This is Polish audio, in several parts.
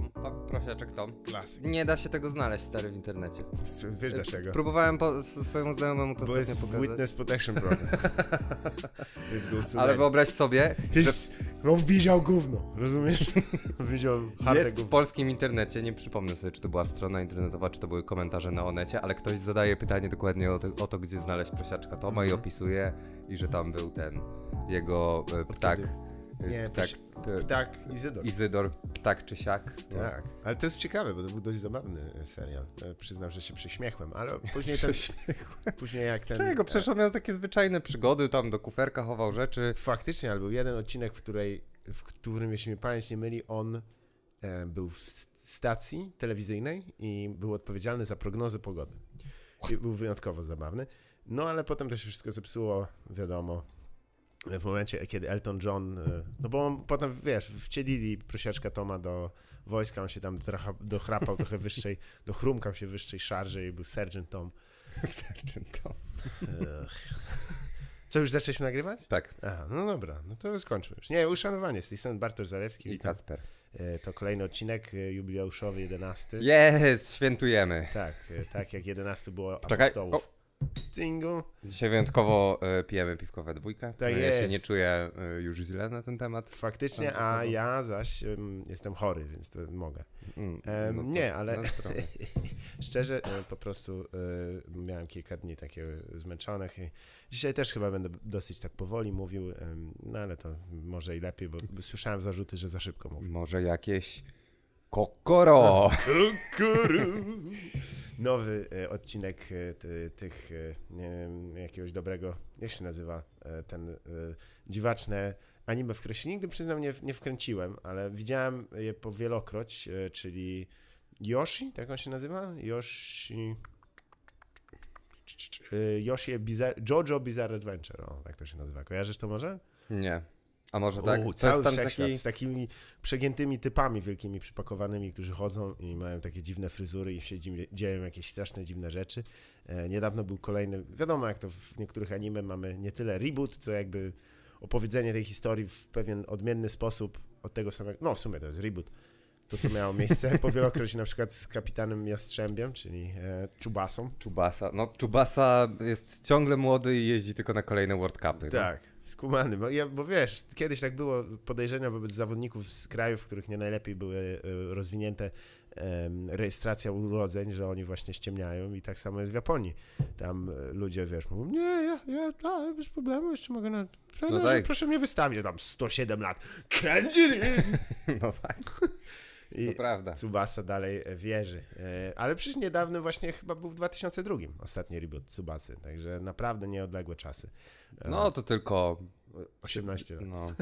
Tom, prosiaczek Tom. Klasyk. Nie da się tego znaleźć, stary, w internecie. Wiesz y, dlaczego? Próbowałem po, swojemu znajomemu to Bo jest Witness Protection Program. Więc go Ale wyobraź sobie, że... On widział gówno, rozumiesz? widział harde Jest gówno. w polskim internecie, nie przypomnę sobie, czy to była strona internetowa, czy to były komentarze na Onecie, ale ktoś zadaje pytanie dokładnie o to, o to gdzie znaleźć prosiaczka Toma mhm. i opisuje, i że tam był ten jego ptak. E, e, nie, tak. E, ptak Izydor. Izydor, ptak czy siak. No. Tak, ale to jest ciekawe, bo to był dość zabawny e, serial. E, przyznam, że się przyśmiechłem, ale później ten... później jak Z ten... czego? Przecież on miał takie zwyczajne przygody, tam do kuferka chował rzeczy. Faktycznie, ale był jeden odcinek, w, której, w którym, jeśli mnie pamięć nie myli, on e, był w stacji telewizyjnej i był odpowiedzialny za prognozę pogody. I był wyjątkowo zabawny. No ale potem to się wszystko zepsuło, wiadomo, w momencie, kiedy Elton John, e, no bo on potem, wiesz, wcielili prosiaczka Toma do wojska, on się tam trochę dochrapał trochę wyższej, dochrumkał się wyższej szarży i był Sergeant Tom. Sergeant Tom. Co, już zaczęliśmy nagrywać? Tak. Aha, no dobra, no to skończmy już. Nie, uszanowanie, z tej strony Bartosz Zalewski. I Kacper. E, to kolejny odcinek e, jubileuszowy, jedenasty. Jest, świętujemy. Tak, tak jak jedenasty było Czekaj. apostołów. Cingu. Dzisiaj wyjątkowo y, pijemy piwkowe dwójkę. Tak no, ja jest. się nie czuję y, już źle na ten temat. Faktycznie, a ja zaś y, jestem chory, więc to mogę. Mm, no to nie, ale szczerze e, po prostu miałem kilka dni takie zmęczonych i dzisiaj też chyba będę dosyć tak powoli mówił, no ale to może i lepiej, bo słyszałem zarzuty, że za szybko mówię. Może jakieś Kokoro! Kokoro! Nowy e, odcinek e, tych e, jakiegoś dobrego, jak się nazywa ten dziwaczne anime, w które się nigdy przyznam nie, nie wkręciłem, ale widziałem je po wielokroć, czyli Yoshi, tak on się nazywa? Yoshi... Yoshi Jojo Bizarre Adventure, o, tak to się nazywa. Kojarzysz to może? Nie. A może tak? U, cały wszechświat taki... z takimi przegiętymi typami wielkimi, przypakowanymi, którzy chodzą i mają takie dziwne fryzury i się dzieją jakieś straszne, dziwne rzeczy. E, niedawno był kolejny, wiadomo jak to w niektórych anime mamy nie tyle reboot, co jakby opowiedzenie tej historii w pewien odmienny sposób od tego samego, no w sumie to jest reboot, to, co miało miejsce po wielokroć na przykład z kapitanem Jastrzębiem, czyli e, Czubasą. Czubasa. No, Czubasa jest ciągle młody i jeździ tylko na kolejne World Cupy. No. Tak. No? Skumany, bo, ja, bo wiesz, kiedyś tak było podejrzenia wobec zawodników z krajów, w których nie najlepiej były e, rozwinięte rejestracja urodzeń, że oni właśnie ściemniają i tak samo jest w Japonii. Tam e, ludzie, wiesz, mówią, nie, ja, ja, ja bez problemu, jeszcze mogę na... No Proszę mnie wystawić, tam 107 lat. Kędziry! No tak. I to prawda. Tsubasa dalej e, wierzy. E, ale przecież niedawno właśnie chyba był w 2002 ostatni reboot Tsubasy, także naprawdę nieodległe czasy. E, no to tylko... 18 lat. No.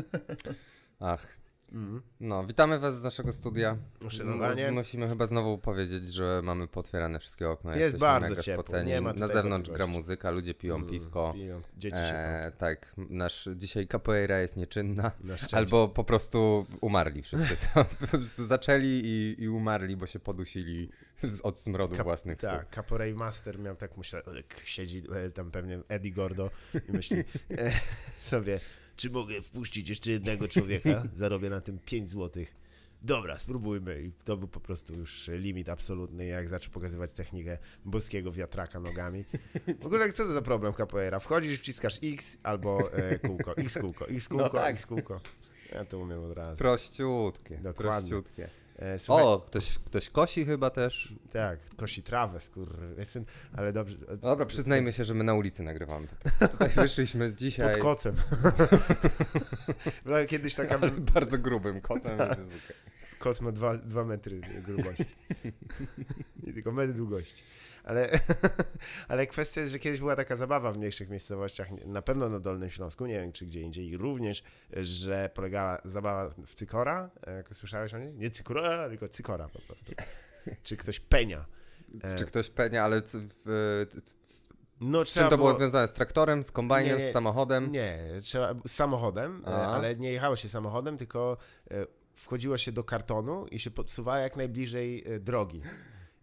Ach, Mm. No, witamy Was z naszego studia. Uszanowanie. Musimy chyba znowu powiedzieć, że mamy potwierane wszystkie okna. Jest bardzo ciepło, nie ma Na zewnątrz gra muzyka, ludzie piją mm, piwko. Piją. Dzieci się e, Tak, nasz, dzisiaj capoeira jest nieczynna. Albo po prostu umarli wszyscy po prostu zaczęli i, i, umarli, bo się podusili z, od smrodu Ka własnych Tak, capoeira master miał tak, myślę, siedzi e, tam pewnie Eddie Gordo i myśli e, sobie czy mogę wpuścić jeszcze jednego człowieka? Zarobię na tym 5 złotych. Dobra, spróbujmy. I to był po prostu już limit absolutny, jak zaczął pokazywać technikę boskiego wiatraka nogami. W ogóle co to za problem capoeira? Wchodzisz, wciskasz X albo e, kółko, X kółko, X kółko, no tak. X kółko. Ja to umiem od razu. Prościutkie. Dokładnie. Prościutkie. E, słuchaj, o, ktoś, ktoś kosi chyba też. Tak, kosi trawę, syn, ale dobrze. E, Dobra, przyznajmy się, że my na ulicy nagrywamy. Tutaj wyszliśmy dzisiaj. Pod kocem. Była kiedyś taka... Ale bardzo grubym kocem. Tak. Okay kosmo dwa 2 metry grubości. I tylko metr długości. Ale, ale kwestia jest, że kiedyś była taka zabawa w mniejszych miejscowościach, na pewno na Dolnym Śląsku, nie wiem czy gdzie indziej, również, że polegała zabawa w cykora. Jak słyszałeś o niej? Nie cykora, tylko cykora po prostu. Czy ktoś penia. Czy e, ktoś penia, ale e, no, z czym to było... było... związane? Z traktorem, z kombajnem, nie, nie, z samochodem? Nie, trzeba, z samochodem, e, Aha. ale nie jechało się samochodem, tylko wchodziło się do kartonu i się podsuwało jak najbliżej e, drogi.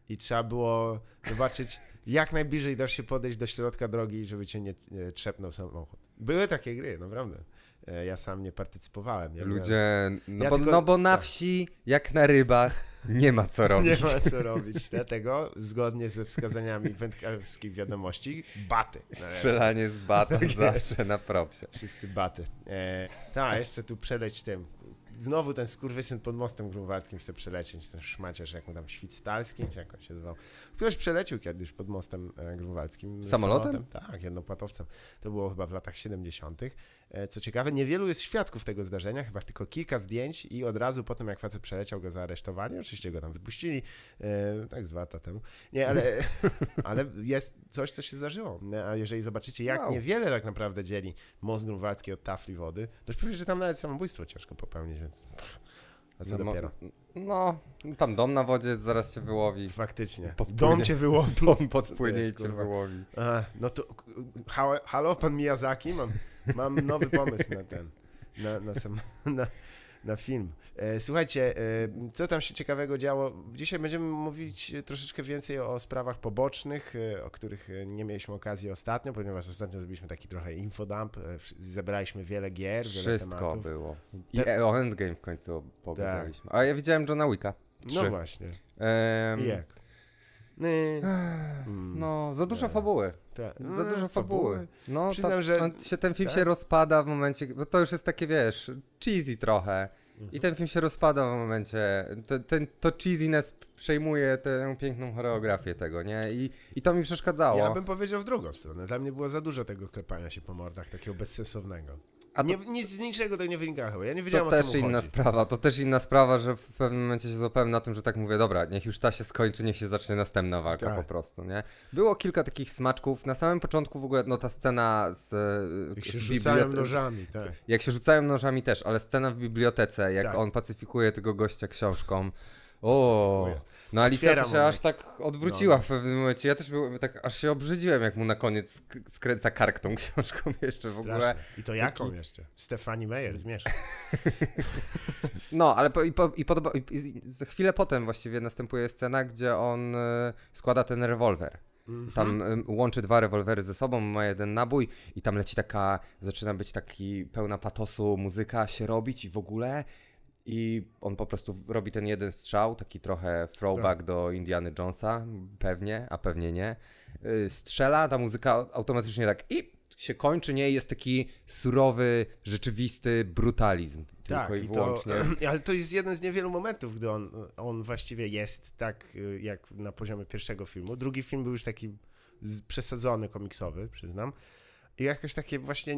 I trzeba było zobaczyć, jak najbliżej dasz się podejść do środka drogi, żeby cię nie, trzepnął samochód. Były takie gry, naprawdę. E, ja sam nie partycypowałem. Ja Ludzie, miałem... no, ja bo, tylko... no, bo, na wsi, jak na rybach, nie ma co robić. Nie ma co robić, dlatego zgodnie ze wskazaniami wędkarskich wiadomości, baty. Strzelanie z batą tak zawsze jest. na propsie. Wszyscy baty. E, Ta, jeszcze tu przeleć tym, znowu ten skurwysyn pod mostem grunwaldzkim chce przelecieć, ten szmaciarz, jak mu tam Świctalski, czy jak on się nazywał. Ktoś przelecił kiedyś pod mostem e, grunwaldzkim. Samolotem? samolotem? Tak, jednopłatowcem. To było chyba w latach 70. E, co ciekawe, niewielu jest świadków tego zdarzenia, chyba tylko kilka zdjęć i od razu po tym, jak facet przeleciał, go zaaresztowali. Oczywiście go tam wypuścili, e, tak z dwa lata temu. Nie, ale, ale jest coś, co się zdarzyło. A jeżeli zobaczycie, jak wow. niewiele tak naprawdę dzieli most grunwaldzki od tafli wody, to już powiem, że tam nawet samobójstwo ciężko popełnić, więc pff, a co no, dopiero. No, tam dom na wodzie zaraz cię wyłowi. Faktycznie. Podpłynie. Dom cię wyłowi. Dom podpłynie jest, i cię kurwa. wyłowi. A, no to, halo, pan Miyazaki, mam, mam nowy pomysł na ten, na, na, sam, na, na film. E, słuchajcie, e, co tam się ciekawego działo? Dzisiaj będziemy mówić troszeczkę więcej o sprawach pobocznych, e, o których nie mieliśmy okazji ostatnio, ponieważ ostatnio zrobiliśmy taki trochę infodump, zebraliśmy wiele gier, Wszystko wiele Wszystko było. I Te... o Endgame w końcu tak. pogadaliśmy. Tak. A ja widziałem Johna Wicka. No właśnie. Ehm, I jak? Mm. No, za dużo tak. fabuły. Tak. Za dużo fabuły. No, Przyznam, że... się, ten film się tak. rozpada w momencie, bo to już jest takie, wiesz, cheesy trochę. I mhm. ten film się rozpada w momencie. To, ten, to cheesiness przejmuje tę piękną choreografię tego, nie? I, I to mi przeszkadzało. Ja bym powiedział w drugą stronę. Dla mnie było za dużo tego klepania się po mordach, takiego bezsensownego. A nie, nic z niczego to nie wynika chyba. Ja nie wiedziałem, to też inna chodzi. sprawa. To też inna sprawa, że w pewnym momencie się złapałem na tym, że tak mówię, dobra, niech już ta się skończy, niech się zacznie następna walka tak. po prostu, nie? Było kilka takich smaczków. Na samym początku w ogóle, no ta scena z... E, jak się rzucają nożami, tak. Jak się rzucają nożami też, ale scena w bibliotece, jak tak. on pacyfikuje tego gościa książką. O! Pacyfikuje. No Alicja to się aż tak odwróciła no. w pewnym momencie. Ja też byłem tak, aż się obrzydziłem, jak mu na koniec skręca kark tą książką jeszcze Straszne. w ogóle. I to jaką jeszcze? Stefani Meyer, zmierz. no, ale po, i, po, i, podoba, i, i chwilę potem właściwie następuje scena, gdzie on y, składa ten rewolwer. Mhm. Tam łączy dwa rewolwery ze sobą, ma jeden nabój i tam leci taka, zaczyna być taki pełna patosu muzyka się robić i w ogóle i on po prostu robi ten jeden strzał, taki trochę throwback tak. do Indiana Jonesa, pewnie, a pewnie nie. Y, strzela, ta muzyka automatycznie tak i się kończy, nie? Jest taki surowy, rzeczywisty brutalizm. Tak, tylko i, wyłącznie. To, ale to jest jeden z niewielu momentów, gdy on, on właściwie jest tak, y, jak na poziomie pierwszego filmu. Drugi film był już taki przesadzony komiksowy, przyznam. I jakoś takie właśnie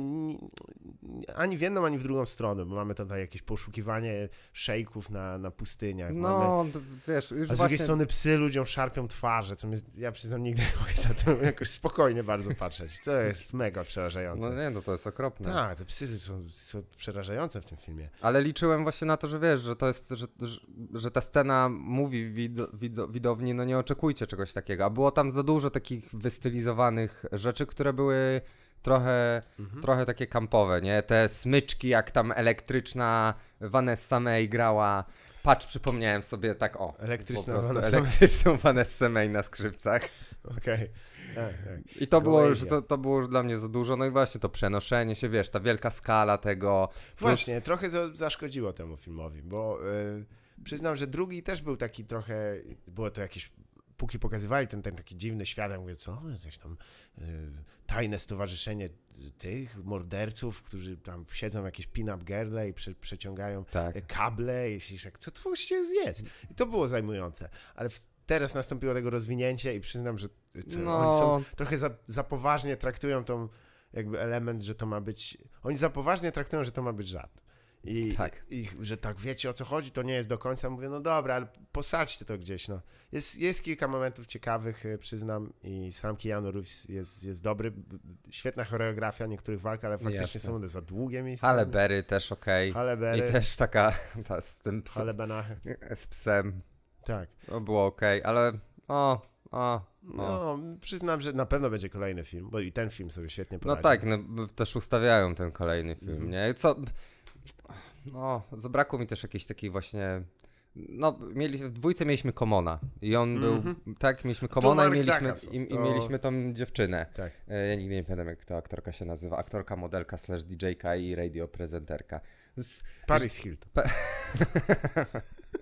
ani w jedną, ani w drugą stronę, bo mamy tutaj jakieś poszukiwanie szejków na, na pustyniach. No, mamy... wiesz, już A z drugiej strony psy ludziom szarpią twarze, co mnie, ja przyznam, nigdy nie mogę za to jakoś spokojnie bardzo patrzeć. To jest mega przerażające. No nie, no to jest okropne. Tak, te psy są, są przerażające w tym filmie. Ale liczyłem właśnie na to, że wiesz, że to jest, że, że ta scena mówi wid wid widowni, no nie oczekujcie czegoś takiego, a było tam za dużo takich wystylizowanych rzeczy, które były trochę, mhm. trochę takie kampowe, nie? Te smyczki, jak tam elektryczna Vanessa May grała. Patrz, przypomniałem sobie tak o. Elektryczną, po Vanessa elektryczną Vanessa May na skrzypcach. Okej. Okay. Tak, tak. I to było, już, to, to, było już dla mnie za dużo. No i właśnie to przenoszenie się, wiesz, ta wielka skala tego. Właśnie, trochę zaszkodziło temu filmowi, bo. Yy przyznam, że drugi też był taki trochę, było to jakieś póki pokazywali ten, ten taki dziwny świat, ja mówię, co, jakieś tam y, tajne stowarzyszenie y, tych morderców, którzy tam siedzą jakieś pin-up girle i prze, przeciągają tak. Y, kable i się, co to właściwie jest? I to było zajmujące, ale w, teraz nastąpiło tego rozwinięcie i przyznam, że y, to, no. oni są, trochę za, za poważnie traktują tą jakby element, że to ma być, oni za poważnie traktują, że to ma być żart. I, tak. I, że tak wiecie o co chodzi, to nie jest do końca. Mówię, no dobra, ale posadźcie to gdzieś. No. Jest, jest kilka momentów ciekawych, y, przyznam, i sam Keanu Reeves jest, jest dobry. Świetna choreografia niektórych walk, ale faktycznie Jasne. są one za długie miejsca. Ale Berry też ok Okay. I też taka ta, z tym psem. Ale Banachy. E, z psem. Tak. No, było ok ale o, o, no, przyznam, że na pewno będzie kolejny film, bo i ten film sobie świetnie no poradzi. No tak, no, też ustawiają ten kolejny film, mm. nie? Co, no, zabrakło mi też jakiejś takiej właśnie no, mieli, w dwójce mieliśmy Komona i on mm -hmm. był, mhm. tak, mieliśmy Komona i mieliśmy, i, i, mieliśmy tą dziewczynę. Tak. E, ja nigdy nie pamiętam, jak ta aktorka się nazywa. Aktorka, modelka, slash DJ-ka i radio prezenterka. Z... Paris Hilton. Pa...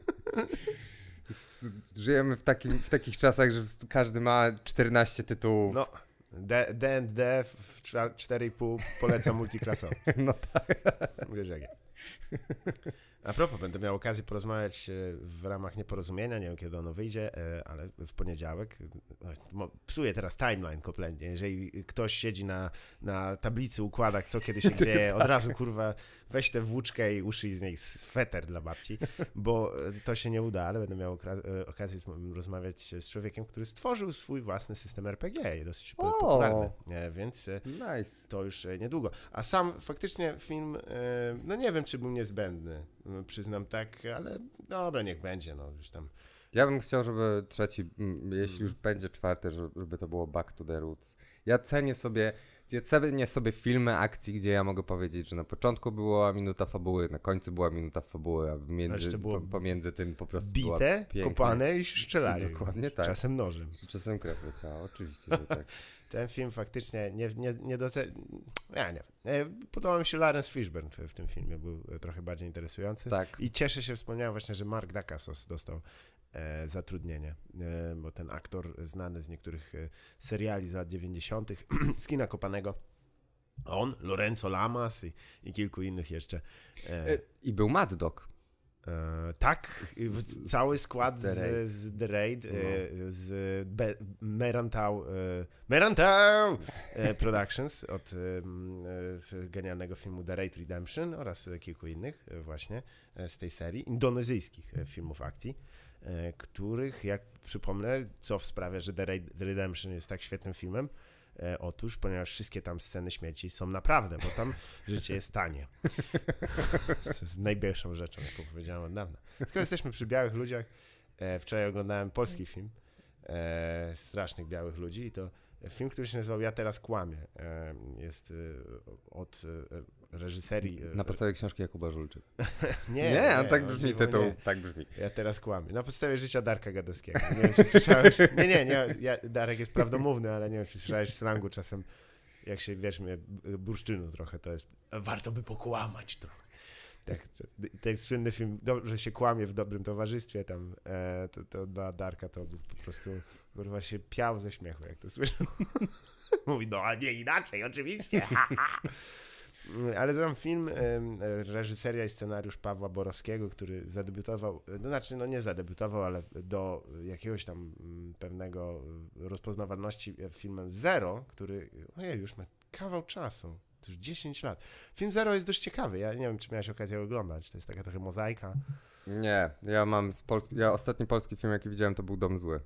Żyjemy w, takim, w takich czasach, że każdy ma 14 tytułów. No. D&D w 4,5 polecam multiklasowy. No tak. Wiesz jak jest. A propos, będę miał okazję porozmawiać e, w ramach nieporozumienia, nie wiem kiedy ono wyjdzie, e, ale w poniedziałek. E, psuję teraz timeline kompletnie. Jeżeli ktoś siedzi na, na tablicy układach, co kiedy się dzieje, tak. od razu kurwa weź tę włóczkę i uszyj z niej sweter dla babci, bo to się nie uda, ale będę miał okazję rozmawiać z człowiekiem, który stworzył swój własny system RPG, dosyć o! popularny, więc nice. to już niedługo. A sam faktycznie film, no nie wiem, czy był niezbędny przyznam tak, ale dobra, niech będzie, no już tam ja bym chciał, żeby trzeci, jeśli już mhm. będzie czwarty, żeby to było Back to the Roots. Ja cenię sobie, ja cenię sobie filmy akcji, gdzie ja mogę powiedzieć, że na początku była minuta fabuły, na końcu była minuta fabuły, a między, po, pomiędzy tym po prostu bite, piękna, kopane i strzelali. Dokładnie tak. Czasem nożem. Czasem krew leciała, oczywiście, że tak. Ten film faktycznie nie, nie, nie docenił. Ja nie wiem. E, Podobał mi się Lawrence Fishburne w, w, tym filmie, był trochę bardziej interesujący. Tak. I cieszę się, wspomniałem właśnie, że Mark Dacascos dostał E, zatrudnienie, e, bo ten aktor znany z niektórych e, seriali z lat 90. z kina kopanego. On, Lorenzo Lamas i, i kilku innych jeszcze. I był Mad Dog. E, tak, z, cały skład z, z, z The Raid, no. z Be, Merantau, Merantau Productions od genialnego filmu The Raid Redemption oraz kilku innych właśnie z tej serii indonezyjskich filmów akcji. E, których, jak przypomnę, co sprawia, że The Redemption jest tak świetnym filmem, e, Otóż, ponieważ wszystkie tam sceny śmierci są naprawdę, bo tam życie jest tanie. To jest największą rzeczą, jaką powiedziałem od dawna. Skoro jesteśmy przy białych ludziach, e, wczoraj oglądałem polski film strasznych białych ludzi i to film, który się nazywał Ja teraz kłamie" Jest od reżyserii. E, Na podstawie książki Jakuba Żulczyk. nie, nie, nie, a tak no, brzmi tytuł. Nie. Tak brzmi. Ja teraz kłamię. Na podstawie życia Darka Gadowskiego. Nie wiem, czy słyszałeś. Nie, nie, nie. Ja, Darek jest prawdomówny, ale nie wiem, czy słyszałeś slangu czasem, jak się, wiesz, mnie e, bursztynu trochę, to jest warto by pokłamać trochę. Tak, ten słynny film, dobrze się kłamie w dobrym towarzystwie tam, e, to, to dla Darka to po prostu, kurwa, się piał ze śmiechu, jak to słyszał. Mówi, no a nie inaczej, oczywiście. Ale znam film, reżyseria i scenariusz Pawła Borowskiego, który zadebiutował, to no znaczy, no nie zadebiutował, ale do jakiegoś tam mm, pewnego rozpoznawalności e, filmem Zero, który, ojej, już ma kawał czasu, to już 10 lat. Film Zero jest dość ciekawy, ja nie wiem, czy miałeś okazję oglądać, to jest taka trochę mozaika. Nie, ja mam, z Pols- ja ostatni polski film, jaki widziałem, to był Dom Zły.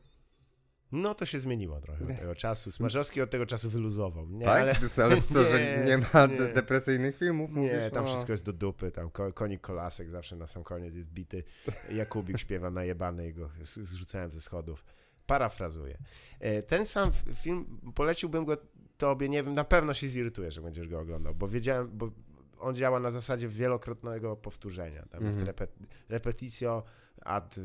No to się zmieniło trochę od tego czasu. Smarzowski od tego czasu wyluzował. Nie, tak? Ale, ale znaczy, co, nie, że nie ma nie. depresyjnych filmów? Mówisz, nie, tam o. wszystko jest do dupy. Tam konik kolasek zawsze na sam koniec jest bity. Jakubik śpiewa najebany i go zrzucałem ze schodów. Parafrazuję. E, ten sam film, poleciłbym go tobie, nie wiem, na pewno się zirytuję że będziesz go oglądał, bo wiedziałem, bo on działa na zasadzie wielokrotnego powtórzenia. Tam jest mhm. repet, repetitio ad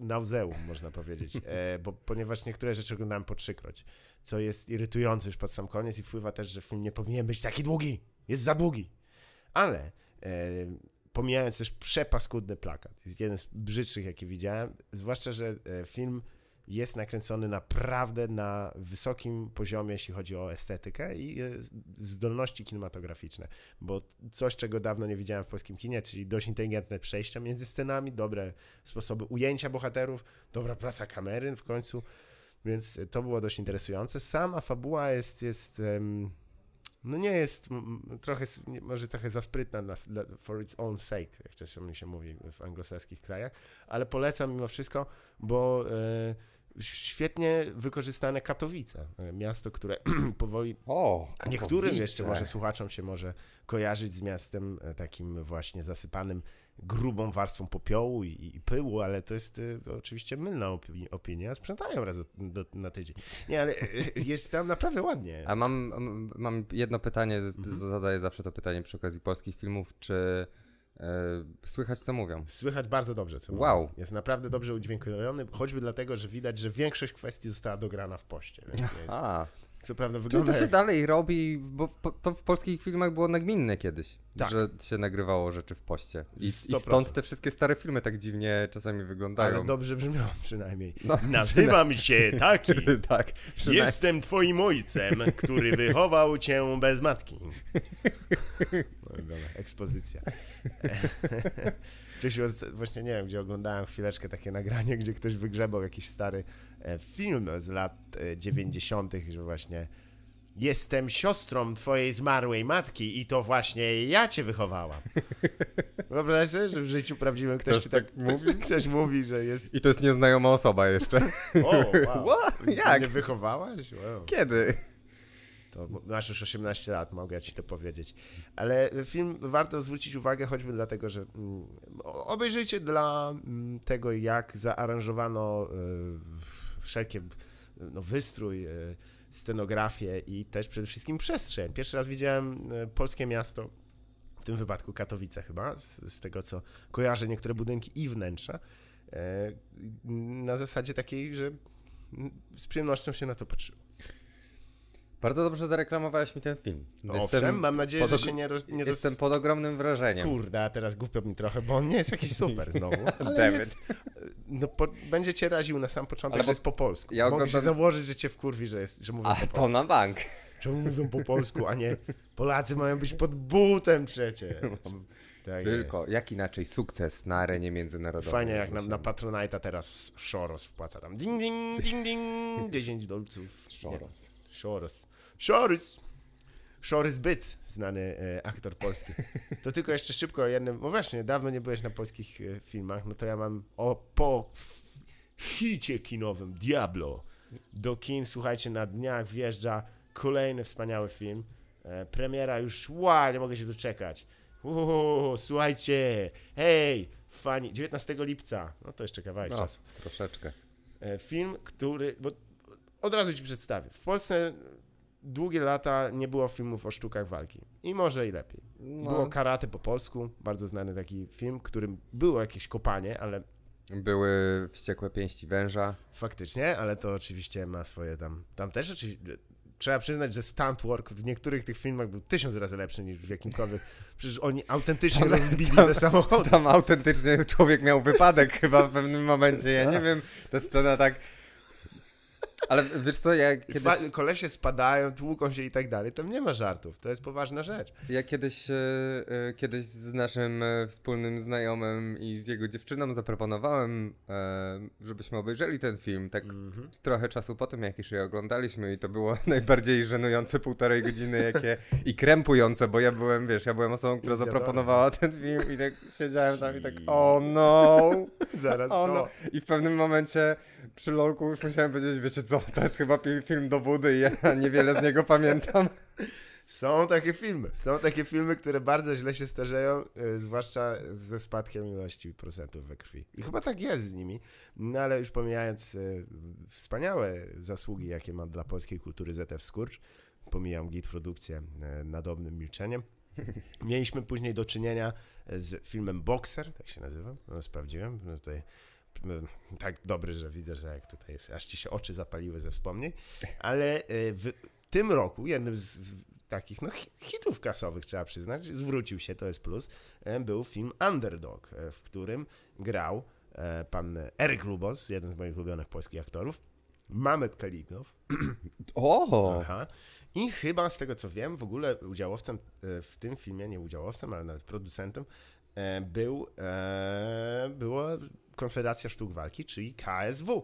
nauseum, można powiedzieć, e, bo ponieważ niektóre rzeczy oglądałem po trzykroć, co jest irytujące już pod sam koniec i wpływa też, że film nie powinien być taki długi, jest za długi. Ale e, pomijając też przepaskudny plakat, jest jeden z brzydszych, jaki widziałem, zwłaszcza, że e, film jest nakręcony naprawdę na wysokim poziomie, jeśli chodzi o estetykę i e, zdolności kinematograficzne, bo coś, czego dawno nie widziałem w polskim kinie, czyli dość inteligentne przejścia między scenami, dobre sposoby ujęcia bohaterów, dobra praca kamery w końcu, więc to było dość interesujące. Sama fabuła jest, jest no nie jest, trochę, może trochę za sprytna dla, for its own sake, jak mi się mówi w anglosaskich krajach, ale polecam mimo wszystko, bo e, świetnie wykorzystane Katowice, e, miasto, które powoli o, niektórym jeszcze może słuchaczom się może kojarzyć z miastem e, takim właśnie zasypanym grubą warstwą popiołu i, i pyłu, ale to jest y, oczywiście mylna opi opinia. Sprzątają raz do, do, na tydzień. Nie, ale y, y, jest tam naprawdę ładnie. A mam, mam jedno pytanie, mhm. zadaję zawsze to pytanie przy okazji polskich filmów, czy e, Słychać, co mówią. Słychać bardzo dobrze, co wow. mówią. Jest naprawdę dobrze udźwiękowiony, choćby dlatego, że widać, że większość kwestii została dograna w poście. Więc jest, co prawda wygląda. Czyli to się jak... dalej robi, bo to w polskich filmach było nagminne kiedyś, tak. że się nagrywało rzeczy w poście. I, I, stąd te wszystkie stare filmy tak dziwnie czasami wyglądają. Ale dobrze brzmią przynajmniej. No, Nazywam przynajmniej. się taki. tak, Jestem twoim ojcem, który wychował cię bez matki. no, dobra, ekspozycja. Gdzieś właśnie nie wiem, gdzie oglądałem chwileczkę takie nagranie, gdzie ktoś wygrzebał jakiś stary E, film z lat 90., e, że właśnie jestem siostrą twojej zmarłej matki i to właśnie ja cię wychowałam. Wyobraź sobie, że w życiu prawdziwym ktoś, ktoś tak, tak mówi? Ktoś, mówi, że jest... I to jest nieznajoma osoba jeszcze. O, wow. What? Jak? Mnie wychowałaś? Wow. Kiedy? To masz już 18 lat, mogę ci to powiedzieć. Ale film warto zwrócić uwagę choćby dlatego, że mm, obejrzyjcie dla mm, tego, jak zaaranżowano e, wszelkie no, wystrój, e, scenografię i też przede wszystkim przestrzeń. Pierwszy raz widziałem e, polskie miasto, w tym wypadku Katowice chyba, z, z tego co kojarzę niektóre budynki i wnętrza, e, na zasadzie takiej, że z przyjemnością się na to patrzyło. Bardzo dobrze zareklamowałeś mi ten film. No owszem, jestem mam nadzieję, że się nie, roz, nie Jestem roz... pod ogromnym wrażeniem. Kurde, a teraz głupio mi trochę, bo on nie jest jakiś super znowu. Ale jest, no, po, będzie cię raził na sam początek, ale że jest po polsku. Ja Mogę się założyć, że cię wkurwi, że, jest, że mówię a, po polsku. to na bank. Czemu mówią po polsku, a nie Polacy mają być pod butem przecież. Tak Tylko jest. jak inaczej sukces na arenie międzynarodowej. Fajnie jak nam na Patronite'a teraz Szoros wpłaca tam ding ding ding ding 10 dolców. Szoros. Nie, Soros. Szorys. Szorys Byc, znany e, aktor polski. To tylko jeszcze szybko o jednym, bo no właśnie, dawno nie byłeś na polskich e, filmach, no to ja mam o po hicie kinowym Diablo. Do kin, słuchajcie, na dniach wjeżdża kolejny wspaniały film. E, premiera już, wow, nie mogę się doczekać. Uuu, słuchajcie, hej, fani, 19 lipca, no to jeszcze kawałek no, czasu. troszeczkę. E, film, który, bo od razu ci przedstawię. W Polsce długie lata nie było filmów o sztukach walki. I może i lepiej. No. Było Karate po polsku, bardzo znany taki film, którym było jakieś kopanie, ale... Były wściekłe pięści węża. Faktycznie, ale to oczywiście ma swoje tam... Tam też oczywiście... Trzeba przyznać, że stunt work w niektórych tych filmach był tysiąc razy lepszy niż w jakimkolwiek. Przecież oni autentycznie tam, rozbili tam, te samochody. Tam autentycznie człowiek miał wypadek chyba w pewnym momencie. Ja nie wiem, ta scena tak ale wiesz co, ja kiedyś... Kolesie spadają, tłuką się i tak dalej, tam nie ma żartów, to jest poważna rzecz. Ja kiedyś, e, e, kiedyś z naszym e, wspólnym znajomym i z jego dziewczyną zaproponowałem, żebyśmy obejrzeli ten film, tak mm -hmm. trochę czasu po tym, jak już je oglądaliśmy i to było najbardziej żenujące półtorej godziny, jakie i krępujące, bo ja byłem, wiesz, ja byłem osobą, która zaproponowała ten film i tak siedziałem tam i tak, o oh no! Zaraz oh no. no. I w pewnym momencie przy lolku już musiałem powiedzieć, wiecie co, co, to jest chyba film do budy i ja niewiele z niego pamiętam. Są takie filmy. Są takie filmy, które bardzo źle się starzeją, e, zwłaszcza ze spadkiem ilości procentów we krwi. I chyba tak jest z nimi. No ale już pomijając e, wspaniałe zasługi, jakie ma dla polskiej kultury ZF Skurcz, pomijam git produkcję e, nadobnym milczeniem. Mieliśmy później do czynienia z filmem Boxer, tak się nazywa, no, sprawdziłem, no tutaj E, tak dobry, że widzę, że jak tutaj jest, aż ci się oczy zapaliły ze wspomnień, ale e, w tym roku jednym z takich no, hitów kasowych, trzeba przyznać, zwrócił się, to jest plus, e, był film Underdog, w którym grał pan Eryk Lubos, jeden z moich ulubionych polskich aktorów, Mamet Kalignow. O! Aha. I chyba z tego co wiem, w ogóle udziałowcem w tym filmie, nie udziałowcem, ale nawet producentem, był, było Konfederacja Sztuk Walki, czyli KSW.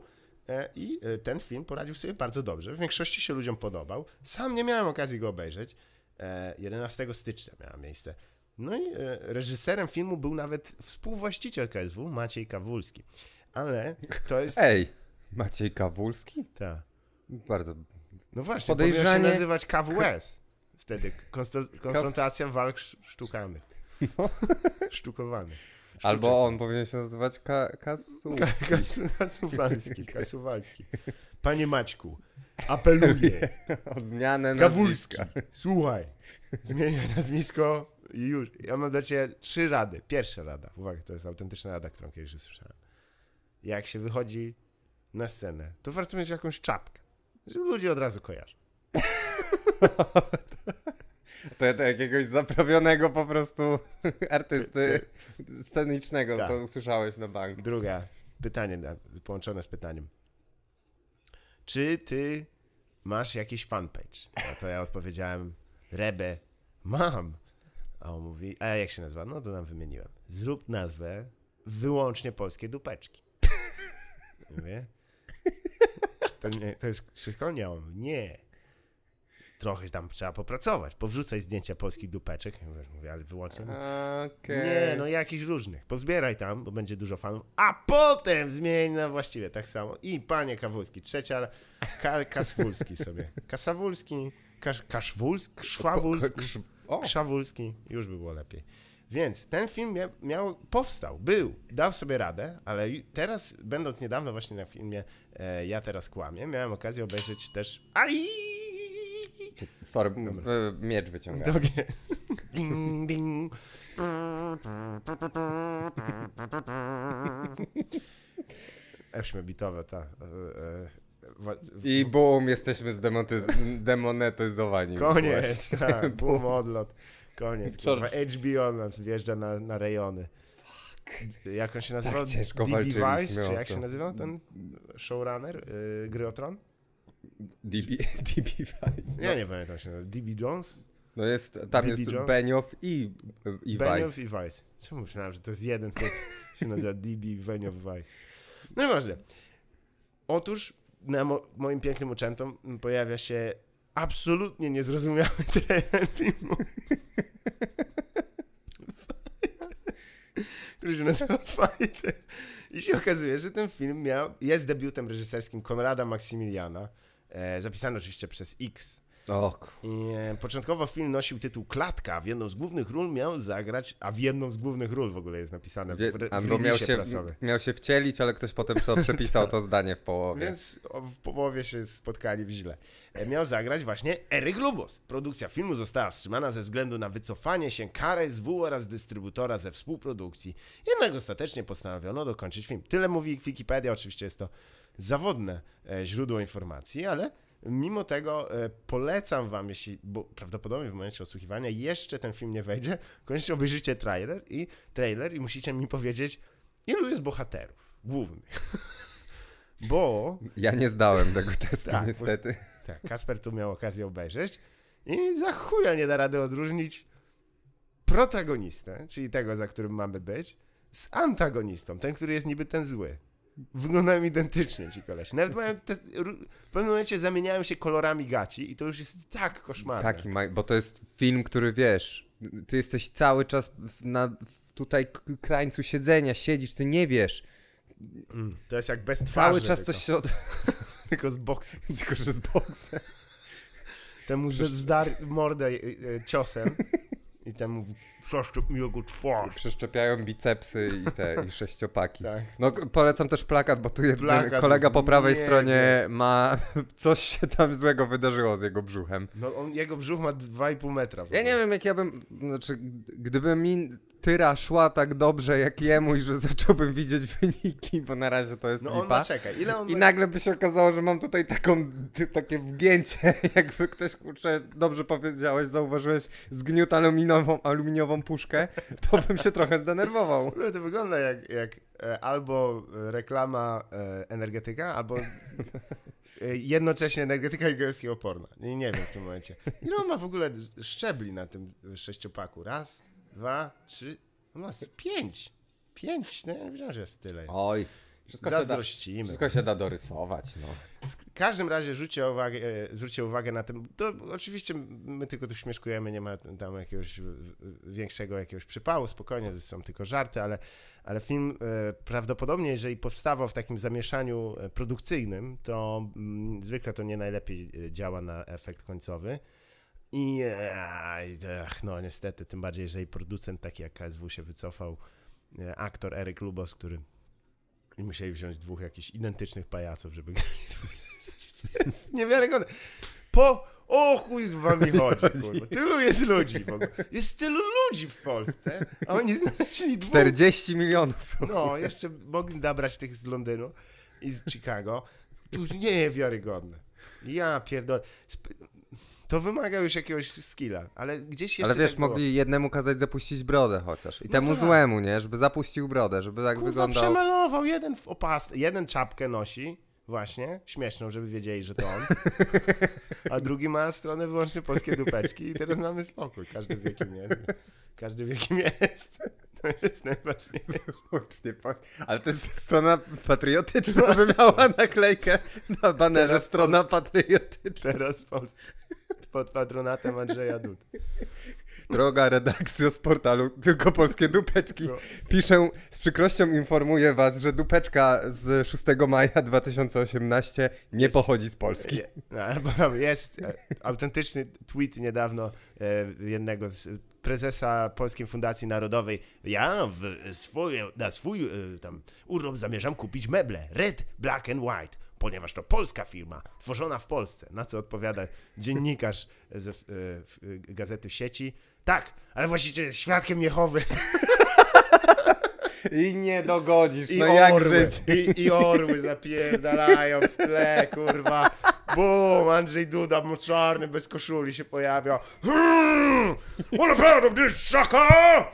E, I e, ten film poradził sobie bardzo dobrze. W większości się ludziom podobał. Sam nie miałem okazji go obejrzeć. 11 e, stycznia miała miejsce. No i reżyserem filmu był nawet współwłaściciel KSW, Maciej Kawulski. Ale to jest. Ej, Maciej Kawulski? Tak. Bardzo. No właśnie, podejrzanie... powinien się nazywać KWS. Wtedy konfrontacja walk sztukanych. No. Sztukowanych. Albo on powinien się nazywać ka Kasuwalski. Kas kasuwalski, Kasuwalski. Panie Maćku, apeluję. o zmianę Kawulski, nazwiska. słuchaj, zmieniaj nazwisko i już. Ja mam dla Ciebie trzy rady. Pierwsza rada, uwaga, to jest autentyczna rada, którą kiedyś usłyszałem. Jak się wychodzi na scenę, to warto mieć jakąś czapkę. Ludzie od razu kojarzą. To, to tak jakiegoś zaprawionego po prostu artysty scenicznego tak. to usłyszałeś na bank. Druga. Pytanie połączone z pytaniem. Czy ty masz jakiś fanpage? A to ja odpowiedziałem, Rebe, mam. A on mówi, a jak się nazywa? No to nam wymieniłem. Zrób nazwę wyłącznie polskie dupeczki. Mówię, to, nie, to jest wszystko? Nie, on mówi, nie trochę tam trzeba popracować. Powrzucaj zdjęcia polskich dupeczek, mówię, ale wyłącznie. Okay. Nie, no jakichś różnych. Pozbieraj tam, bo będzie dużo fanów, a potem zmień na właściwie tak samo. I panie Kawulski, trzecia, ka Kaswulski sobie. Kasawulski, kasz, Kaszwulski, Krzwawulski, Krzawulski, już by było lepiej. Więc ten film miał, powstał, był, dał sobie radę, ale teraz, będąc niedawno właśnie na filmie e, Ja teraz kłamię, miałem okazję obejrzeć też... Sorry, Dobra. E, miecz wyciągam. Tak jest. Ding, ding. F-śmy bitowe, tak. E, e, I boom, jesteśmy zdemonetyzowani. Koniec, tak. Boom, odlot. Koniec. HBO nas wjeżdża na, na rejony. Jak on się tak nazywa? Tak, D-Device, czy jak się nazywa ten showrunner? Yy, Gry o Tron? DB, DB Vice. Ja no. nie pamiętam się. DB Jones? No jest, tam DB jest Jones? Benioff i, i Benioff i Vice. Czemu myślałem, że to jest jeden, to się nazywa DB Benioff Vice. No ważne. Otóż na mo moim pięknym uczętom pojawia się absolutnie niezrozumiały trener filmu. który się nazywa Fighter. I się okazuje, że ten film miał, jest debiutem reżyserskim Konrada Maksymiliana, E, zapisany oczywiście przez X. Ok. I, e, początkowo film nosił tytuł Klatka, w jedną z głównych ról miał zagrać, a w jedną z głównych ról w ogóle jest napisane w, a w miał się, Miał się wcielić, ale ktoś potem przepisał to tak. zdanie w połowie. Więc w połowie się spotkali w źle. E, miał zagrać właśnie Eryk Lubos. Produkcja filmu została wstrzymana ze względu na wycofanie się KSW oraz dystrybutora ze współprodukcji. Jednak ostatecznie postanowiono dokończyć film. Tyle mówi Wikipedia, oczywiście jest to zawodne e, źródło informacji, ale mimo tego e, polecam wam, jeśli, bo prawdopodobnie w momencie odsłuchiwania jeszcze ten film nie wejdzie, koniecznie obejrzycie trailer i trailer i musicie mi powiedzieć, ilu jest bohaterów głównych. bo... Ja nie zdałem tego tak, testu tak, niestety. tak, Kasper tu miał okazję obejrzeć i za chuja nie da rady odróżnić protagonistę, czyli tego, za którym mamy być, z antagonistą, ten, który jest niby ten zły wyglądają identycznie ci kolesi. Nawet mają te, w pewnym momencie zamieniają się kolorami gaci i to już jest tak koszmarne. Taki, bo to jest film, który wiesz, ty jesteś cały czas na tutaj krańcu siedzenia, siedzisz, ty nie wiesz. Mm, to jest jak bez twarzy. Cały czas tylko. coś się... Od... tylko z boksem. Tylko, że z boksem. Temu Przecież... zdar mordę y, y, ciosem. I tam mówi, przeszczep mi jego twarz. I przeszczepiają bicepsy i te, i sześciopaki. tak. No polecam też plakat, bo tu jeden plakat kolega po prawej stronie ma, coś się tam złego wydarzyło z jego brzuchem. No on, jego brzuch ma 2,5 metra. Ja nie wiem, jak ja bym, znaczy, gdyby mi tyra szła tak dobrze jak jemu i że zacząłbym widzieć wyniki, bo na razie to jest no on Ma, czeka. ile on I nagle by się okazało, że mam tutaj taką, takie wgięcie, jakby ktoś, kurczę, dobrze powiedziałeś, zauważyłeś zgniót aluminiową aluminiową puszkę, to bym się trochę zdenerwował. To wygląda jak, jak e, albo reklama e, energetyka, albo e, jednocześnie energetyka i gejowskiego porna. Nie, nie wiem w tym momencie. Ile on ma w ogóle szczebli na tym sześciopaku? Raz, dwa, trzy, no nas no, pięć. Pięć, no ja wiedziałem, że jest tyle. Jest. Oj, wszystko Zazdrościmy. Się da, wszystko się da dorysować. No. W każdym razie rzućcie uwagę, e, zwróćcie uwagę na To, oczywiście my tylko tu śmieszkujemy, nie ma tam jakiegoś większego jakiegoś przypału, spokojnie, to są tylko żarty, ale, ale film e, prawdopodobnie, jeżeli powstawał w takim zamieszaniu e, produkcyjnym, to mm, zwykle to nie najlepiej działa na efekt końcowy. I ech, no niestety, tym bardziej, jeżeli producent taki jak KSW się wycofał, e, aktor Eryk Lubos, który i musieli wziąć dwóch jakichś identycznych pajaców, żeby grać. to jest niewiarygodne. Po... O chuj z wami chodzi, kurwa. Tylu jest ludzi w ogóle. Jest tylu ludzi w Polsce, a oni znaleźli dwóch. 40 milionów. No, jeszcze mogli nabrać tych z Londynu i z Chicago. to nie niewiarygodne. wiarygodne. Ja pierdolę to wymaga już jakiegoś skilla, ale gdzieś jeszcze. Ale wiesz, tak mogli jednemu kazać zapuścić brodę chociaż. I no temu tak. złemu, nie? Żeby zapuścił brodę, żeby tak Kurwa, wyglądał. przemalował, jeden w opas, jeden czapkę nosi Właśnie, śmieszną, żeby wiedzieli, że to on. A drugi ma stronę wyłącznie polskie dupeczki i teraz mamy spokój. Każdy wie, kim jest. Każdy wie, kim jest. To jest najważniejsze. Ale to jest strona patriotyczna, by miała naklejkę na banerze teraz strona Polska. patriotyczna. Teraz Polska. Pod patronatem Andrzeja Dud. Droga redakcja z portalu Tylko Polskie Dupeczki, no. piszę, z przykrością informuję was, że dupeczka z 6 maja 2018 nie jest, pochodzi z Polski. No, jest e, autentyczny tweet niedawno e, jednego z prezesa Polskiej Fundacji Narodowej. Ja w swoje, na swój e, tam urlop zamierzam kupić meble red, black and white ponieważ to polska firma, tworzona w Polsce. Na co odpowiada dziennikarz z e, e, gazety sieci. Tak, ale właściciel jest świadkiem Jehowy. I nie dogodzisz, I no jak orły. żyć? I, I orły zapierdalają w tle, kurwa. Bum, Andrzej Duda, mu czarny, bez koszuli się pojawia. What proud of this sucker!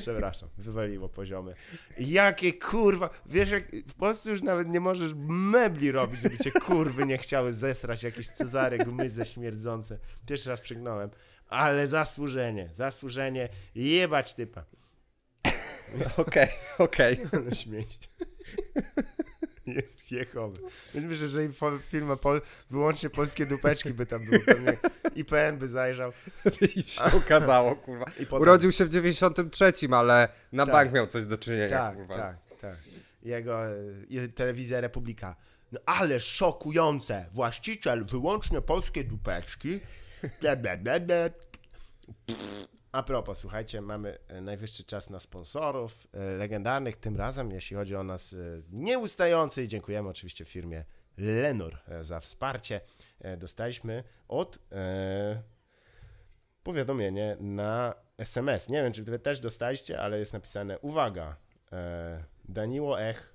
Przepraszam, wywaliło poziomy. Jakie kurwa, wiesz jak, w Polsce już nawet nie możesz mebli robić, żeby cię kurwy nie chciały zesrać, jakiś Cezary gmyze śmierdzące. Pierwszy raz przygnąłem ale zasłużenie, zasłużenie jebać typa. Okej, okej. Ale śmieć. Jest hiechowy. myślę, że film Pol, wyłącznie polskie dupeczki by tam było. Pewnie IPN by zajrzał. I się okazało, kurwa. I potem... Urodził się w 93, ale na tak. bank miał coś do czynienia. Tak, kurwa. tak, tak. Jego e, telewizja Republika. No ale szokujące. Właściciel wyłącznie polskie dupeczki. Ble, ble, ble, Pff, a propos, słuchajcie, mamy e, najwyższy czas na sponsorów e, legendarnych, tym razem jeśli chodzi o nas e, nieustający i dziękujemy oczywiście firmie Lenor za wsparcie. Dostaliśmy od e, powiadomienie na SMS. Nie wiem, czy wy też dostaliście, ale jest napisane uwaga, e, Danilo Ech,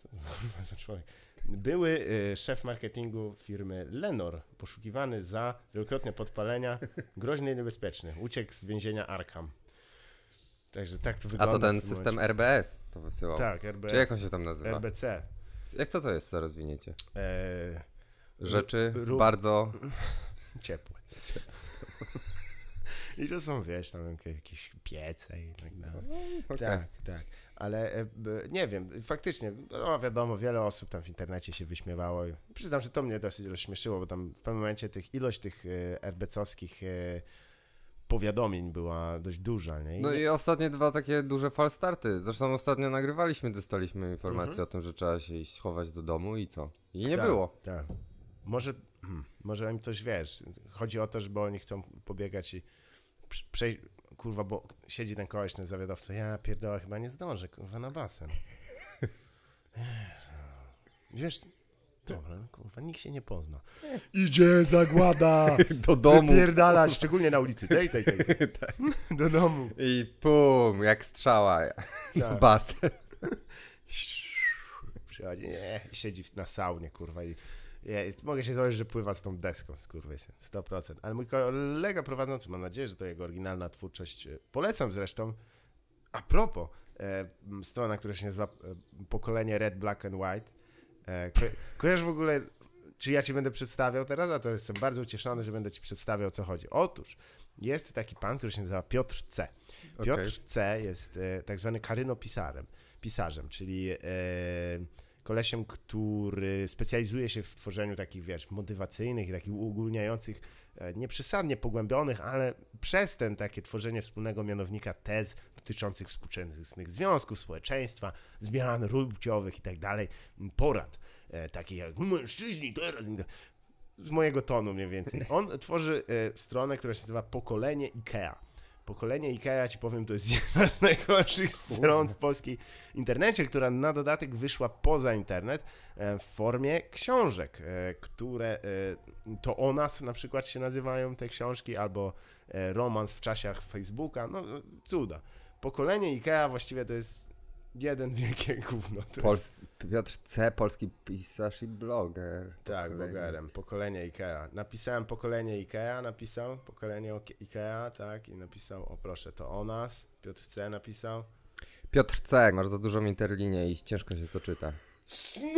co, co były y, szef marketingu firmy Lenor, poszukiwany za wielokrotne podpalenia, groźny i niebezpieczny. Uciekł z więzienia Arkham. Także tak to wygląda. A to ten system RBS to wysyłał. Tak, RBS. Czy jak on się tam nazywa? RBC. Jak co to jest co rozwinięcie? Eee, Rzeczy ru... bardzo ciepłe. ciepłe. I to są, wiesz, tam jakieś piece i tak dalej. No, okay. Tak, tak. Ale e, nie wiem, faktycznie, no, no wiadomo, wiele osób tam w internecie się wyśmiewało. Przyznam, że to mnie dosyć rozśmieszyło, bo tam w pewnym momencie tych, ilość tych e, RBC-owskich e, powiadomień była dość duża. Nie? I... No i ostatnie dwa takie duże falstarty. Zresztą ostatnio nagrywaliśmy, dostaliśmy informację mhm. o tym, że trzeba się iść schować do domu i co? I nie ta, było. Tak. Może, hmm, może im coś wiesz. Chodzi o to, że bo oni chcą pobiegać i przejść kurwa, bo siedzi ten koleś, ten zawiadowca, ja pierdolę, chyba nie zdążę, kurwa, na basen. Wiesz, dobra, no kurwa, nikt się nie pozna. Idzie zagłada! Do domu. pierdala, szczególnie na ulicy, tej, tej, tej. Tak. Do domu. I pum, jak strzała na tak. basen. Przychodzi, nie, siedzi na saunie, kurwa i jest, mogę się założyć, że pływa z tą deską, skurwysyn, 100%. Ale mój kolega prowadzący, mam nadzieję, że to jego oryginalna twórczość, e, polecam zresztą, a propos, e, strona, która się nazywa e, Pokolenie Red, Black and White, e, ko w ogóle, czy ja ci będę przedstawiał teraz, a to jestem bardzo ucieszony, że będę ci przedstawiał, o co chodzi. Otóż, jest taki pan, który się nazywa Piotr C. Piotr okay. C jest e, tak zwany karynopisarzem, pisarzem, czyli... E, kolesiem, który specjalizuje się w tworzeniu takich, wiesz, motywacyjnych i takich uogólniających, e, nieprzesadnie pogłębionych, ale przez ten takie tworzenie wspólnego mianownika tez dotyczących współczesnych związków, społeczeństwa, zmian ról płciowych i tak dalej, porad, e, takich jak mężczyźni teraz, z mojego tonu mniej więcej. On tworzy e, stronę, która się nazywa Pokolenie IKEA Pokolenie IKEA, ci powiem, to jest jedna z najgorszych stron w polskiej internecie, która na dodatek wyszła poza internet e, w formie książek, e, które e, to o nas na przykład się nazywają te książki, albo romans w czasach Facebooka, no cuda. Pokolenie IKEA właściwie to jest Jeden wielkie gówno. To Pols jest. Piotr C., polski pisarz i bloger. Tak, pokolenie. blogerem. Pokolenie Ikea. Napisałem pokolenie Ikea, napisał pokolenie Ikea, tak, i napisał, o proszę, to o nas. Piotr C. napisał. Piotr C., masz za dużą interlinię i ciężko się to czyta. Snow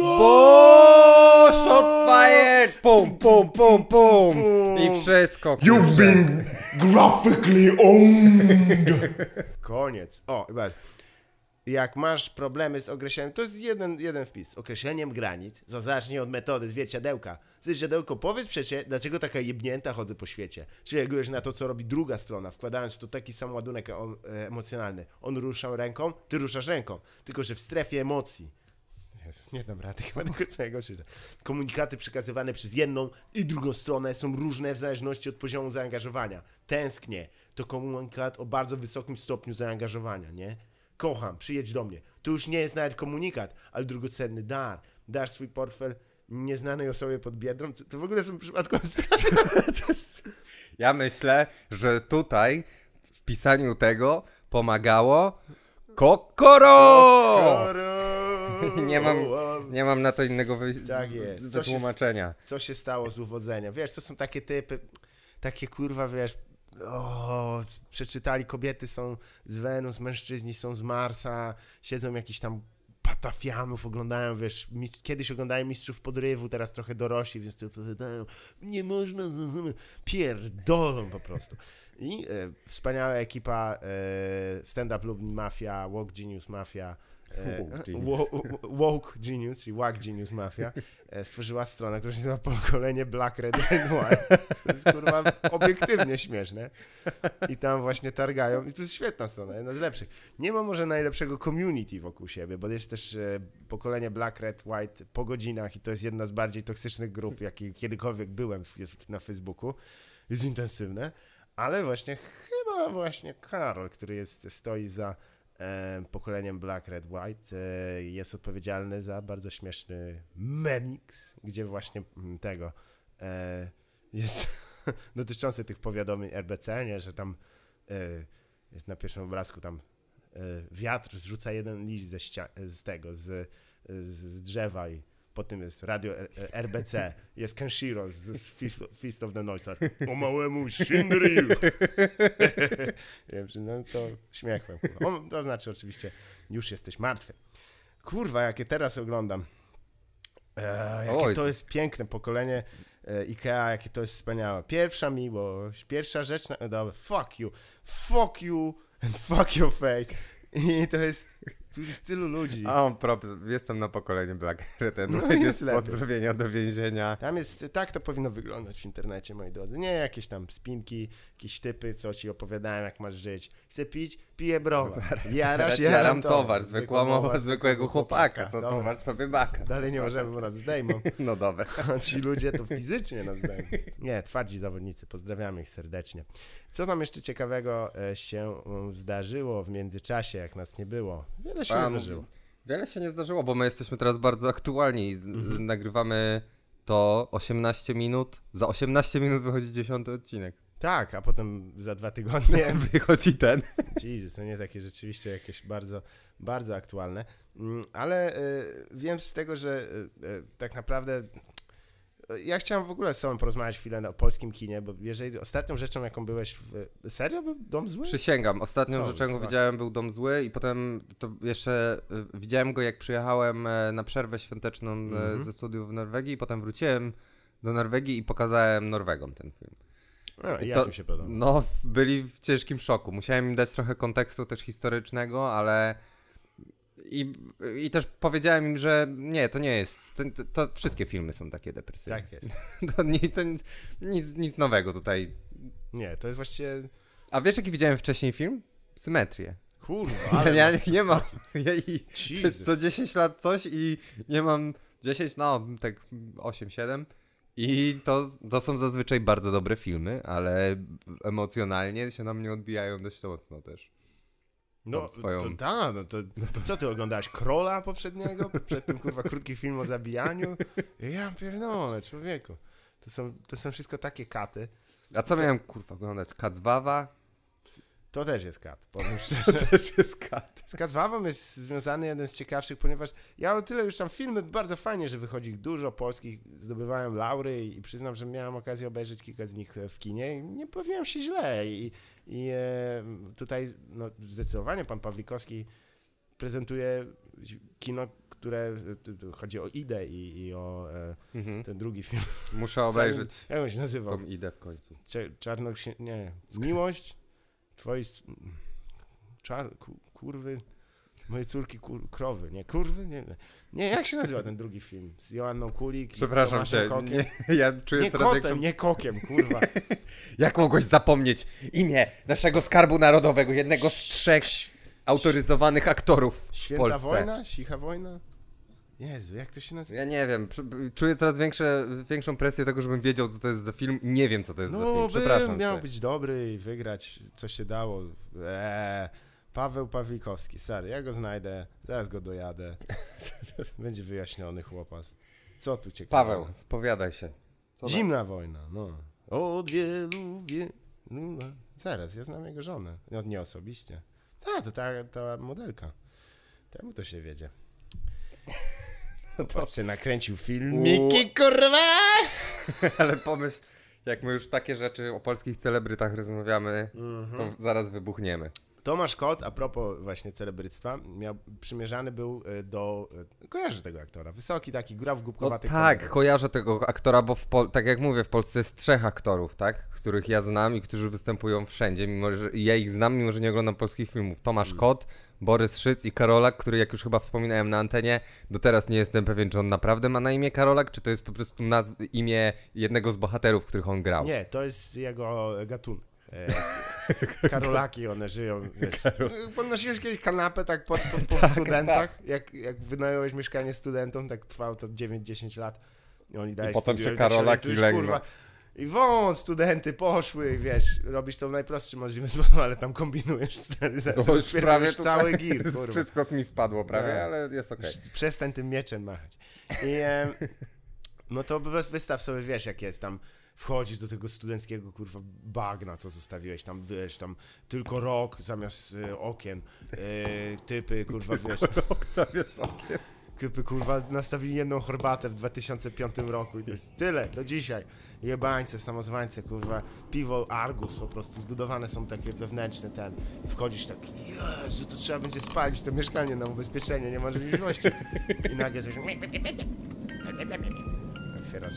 Shots fired! Pum, pum, pum, pum! I wszystko. Kurze. You've been graphically owned! Koniec. O, zobacz jak masz problemy z określeniem, to jest jeden, jeden wpis, określeniem granic, zazacznij od metody zwierciadełka. Zwierciadełko, powiedz przecie, dlaczego taka jebnięta chodzę po świecie. Czy reagujesz na to, co robi druga strona, wkładając tu taki sam ładunek e, emocjonalny. On rusza ręką, ty ruszasz ręką, tylko że w strefie emocji. Jezus, nie dobra, rady chyba tego całego czytać. Komunikaty przekazywane przez jedną i drugą stronę są różne w zależności od poziomu zaangażowania. Tęsknię to komunikat o bardzo wysokim stopniu zaangażowania, nie? kocham, przyjedź do mnie. To już nie jest nawet komunikat, ale drugocenny dar. Dasz swój portfel nieznanej osobie pod biedrą? To w ogóle są przypadki. Ja myślę, że tutaj w pisaniu tego pomagało Kokoro! Kokoro! nie, mam, nie mam na to innego wy... tak jest. Co się, co się stało z uwodzeniem? Wiesz, to są takie typy, takie kurwa, wiesz, o, przeczytali kobiety są z Wenus, mężczyźni są z Marsa, siedzą jakiś tam patafianów oglądają, wiesz, mistrz, kiedyś oglądają mistrzów podrywu, teraz trochę dorośli, więc to powiadają, nie można, pierdolą po prostu. I e, wspaniała ekipa e, Stand Up Lubni Mafia, Walk Genius Mafia, E, woke, Genius, czyli Wack Genius Mafia, e, stworzyła stronę, która się nazywa Pokolenie Black, Red and White. To jest kurwa obiektywnie śmieszne. I tam właśnie targają. I to jest świetna strona, jedna z lepszych. Nie ma może najlepszego community wokół siebie, bo jest też e, pokolenie Black, Red, White po godzinach i to jest jedna z bardziej toksycznych grup, jakie kiedykolwiek byłem na Facebooku. Jest intensywne, ale właśnie chyba właśnie Karol, który jest, stoi za pokoleniem Black, Red, White e, jest odpowiedzialny za bardzo śmieszny memix, gdzie właśnie mm, tego e, jest dotyczący tych powiadomień RBC, nie, że tam e, jest na pierwszym obrazku tam wiatr zrzuca jeden liść ze z tego, z, z drzewa i potem jest radio RBC, jest Kenshiro z, Fist, Feast, of the Noiser. Tak. O małemu Shinryu! no to śmiechłem. to znaczy oczywiście, już jesteś martwy. Kurwa, jakie teraz oglądam. E, jakie Oj. to jest piękne pokolenie e, Ikea, jakie to jest wspaniałe. Pierwsza miłość, pierwsza rzecz na... Dobra, fuck you, fuck you and fuck your face. I to jest jest tylu ludzi. A on prop, jestem na pokoleniu Blackberry, ten no jest pozdrowienia do więzienia. Tam jest, tak to powinno wyglądać w internecie, moi drodzy. Nie jakieś tam spinki, jakieś typy, co ci opowiadają, jak masz żyć. Chcę pić, piję browar. Jarasz, jaram, jaram towar. Zwykła mowa zwykłego chłopaka, co dobra. towar sobie baka. Dalej nie możemy, bo nas zdejmą. No dobra. Ci ludzie to fizycznie nas zdejmą. Nie, twardzi zawodnicy, pozdrawiamy ich serdecznie. Co nam jeszcze ciekawego e, się mm, zdarzyło w międzyczasie, jak nas nie było? Wiele się Pan, nie zdarzyło. Wiele się nie zdarzyło, bo my jesteśmy teraz bardzo aktualni. Mhm. Nagrywamy to 18 minut. Za 18 minut wychodzi 10 odcinek. Tak, a potem za dwa tygodnie wychodzi ten. Jesus, to nie takie rzeczywiście jakieś bardzo, bardzo aktualne. Mm, ale y, wiem z tego, że y, tak naprawdę ja chciałem w ogóle z tobą porozmawiać chwilę o polskim kinie, bo jeżeli ostatnią rzeczą, jaką byłeś w... Serio był Dom Zły? Przysięgam. Ostatnią no, rzeczą, jaką widziałem, był Dom Zły i potem to jeszcze widziałem go, jak przyjechałem na przerwę świąteczną mm -hmm. ze studiów w Norwegii i potem wróciłem do Norwegii i pokazałem Norwegom ten film. No, ja się podoba. No, byli w ciężkim szoku. Musiałem im dać trochę kontekstu też historycznego, ale... I, I też powiedziałem im, że nie, to nie jest. To, to wszystkie filmy są takie depresyjne. Tak jest. to, to nic, nic, nic nowego tutaj. Nie, to jest właściwie. A wiesz, jaki widziałem wcześniej film? Symetrię. Kurwa, ale. ja nie, nie mam. Ja i, to jest co 10 lat coś i nie mam 10, no tak 8-7. I to, to są zazwyczaj bardzo dobre filmy, ale emocjonalnie się na mnie odbijają dość mocno też. No, swoją... to, ta, no to, no to co ty oglądałeś? Krola poprzedniego? Przed tym kurwa krótki film o zabijaniu? Ja pierdolę, człowieku. To są, to są wszystko takie katy. A co, co? miałem kurwa oglądać? Kacwawa? To też jest kat, powiem szczerze. To też jest kat. Z Kat Wawą jest związany jeden z ciekawszych, ponieważ ja o tyle już tam filmy, bardzo fajnie, że wychodzi dużo polskich, zdobywałem laury i przyznam, że miałem okazję obejrzeć kilka z nich e, w kinie i nie powiem się źle i, i e, tutaj no, zdecydowanie pan Pawlikowski prezentuje kino, które e, chodzi o Idę i, i o e, mhm. ten drugi film. Muszę obejrzeć. Cały, jak on się nazywał? Tą Idę w końcu. Czarno... Nie, Miłość? twojej... Czar... Kurwy... Moje córki kur, krowy, nie kurwy? Nie, nie, jak się nazywa ten drugi film? Z Joanną Kulik Przepraszam cię, Nie, ja czuję nie coraz kotem, większą... nie kokiem, kurwa. jak mogłeś zapomnieć imię naszego skarbu narodowego, jednego z trzech autoryzowanych aktorów Święta w Polsce. wojna? Sicha wojna? Jezu, jak to się nazywa? Ja nie wiem, czuję coraz większe, większą presję tego, żebym wiedział, co to jest za film. Nie wiem, co to jest no, za film, przepraszam. miał być dobry i wygrać, co się dało. Eee, Paweł Pawlikowski, sorry, ja go znajdę, zaraz go dojadę. Będzie wyjaśniony chłopas. Co tu ciekawe? Paweł, spowiadaj się. Co Zimna da? wojna, no. Od wielu, wielu no, Zaraz, ja znam jego żonę. No, nie osobiście. Ta, to ta, ta modelka. Temu to się wiedzie. No patrzcie, nakręcił filmiki, Miki kurwa! Ale pomysł, jak my już takie rzeczy o polskich celebrytach rozmawiamy, mm -hmm. to mhm. zaraz wybuchniemy. Tomasz Kot, a propos właśnie celebryctwa, miał, przymierzany był e, do... E, kojarzę tego aktora, wysoki taki, gra w głupkowatych... No tak, komedii. kojarzę tego aktora, bo tak jak mówię, w Polsce jest trzech aktorów, tak? Których ja znam i którzy występują wszędzie, mimo że ja ich znam, mimo że nie oglądam polskich filmów. Tomasz mm. Kot, Borys Szyc i Karolak, który jak już chyba wspominałem na antenie, do teraz nie jestem pewien, czy on naprawdę ma na imię Karolak, czy to jest po prostu nazw imię jednego z bohaterów, których on grał. Nie, to jest jego gatunek. karolaki, one żyją, Podnosiłeś kiedyś kanapę tak po, po, po tak, tak, studentach, tak. Jak, jak wynająłeś mieszkanie studentom, tak trwało to 9-10 lat. I oni dają potem się tak Karolaki i kurwa, i wąt, studenty poszły, i wiesz, robisz to w najprostszy możliwy sposób, ale tam kombinujesz stary, zaraz prawie cały gir, kurwa. Wszystko z mi spadło prawie, no. ale jest okej. Okay. Przestań tym mieczem machać. I, no to wystaw sobie, wiesz, jak jest tam wchodzisz do tego studenckiego kurwa bagna, co zostawiłeś tam, wiesz, tam tylko rok zamiast y, okien, y, typy, kurwa, tylko wiesz. Rok zamiast okien. Kupy kurwa nastawili jedną herbatę w 2005 roku i to jest tyle do dzisiaj. Jebańce, samozwańce, kurwa, piwo Argus po prostu zbudowane są takie wewnętrzne ten. I wchodzisz tak, że to trzeba będzie spalić to mieszkanie na ubezpieczenie, nie ma możliwości. I nagle coś. Otwierasz,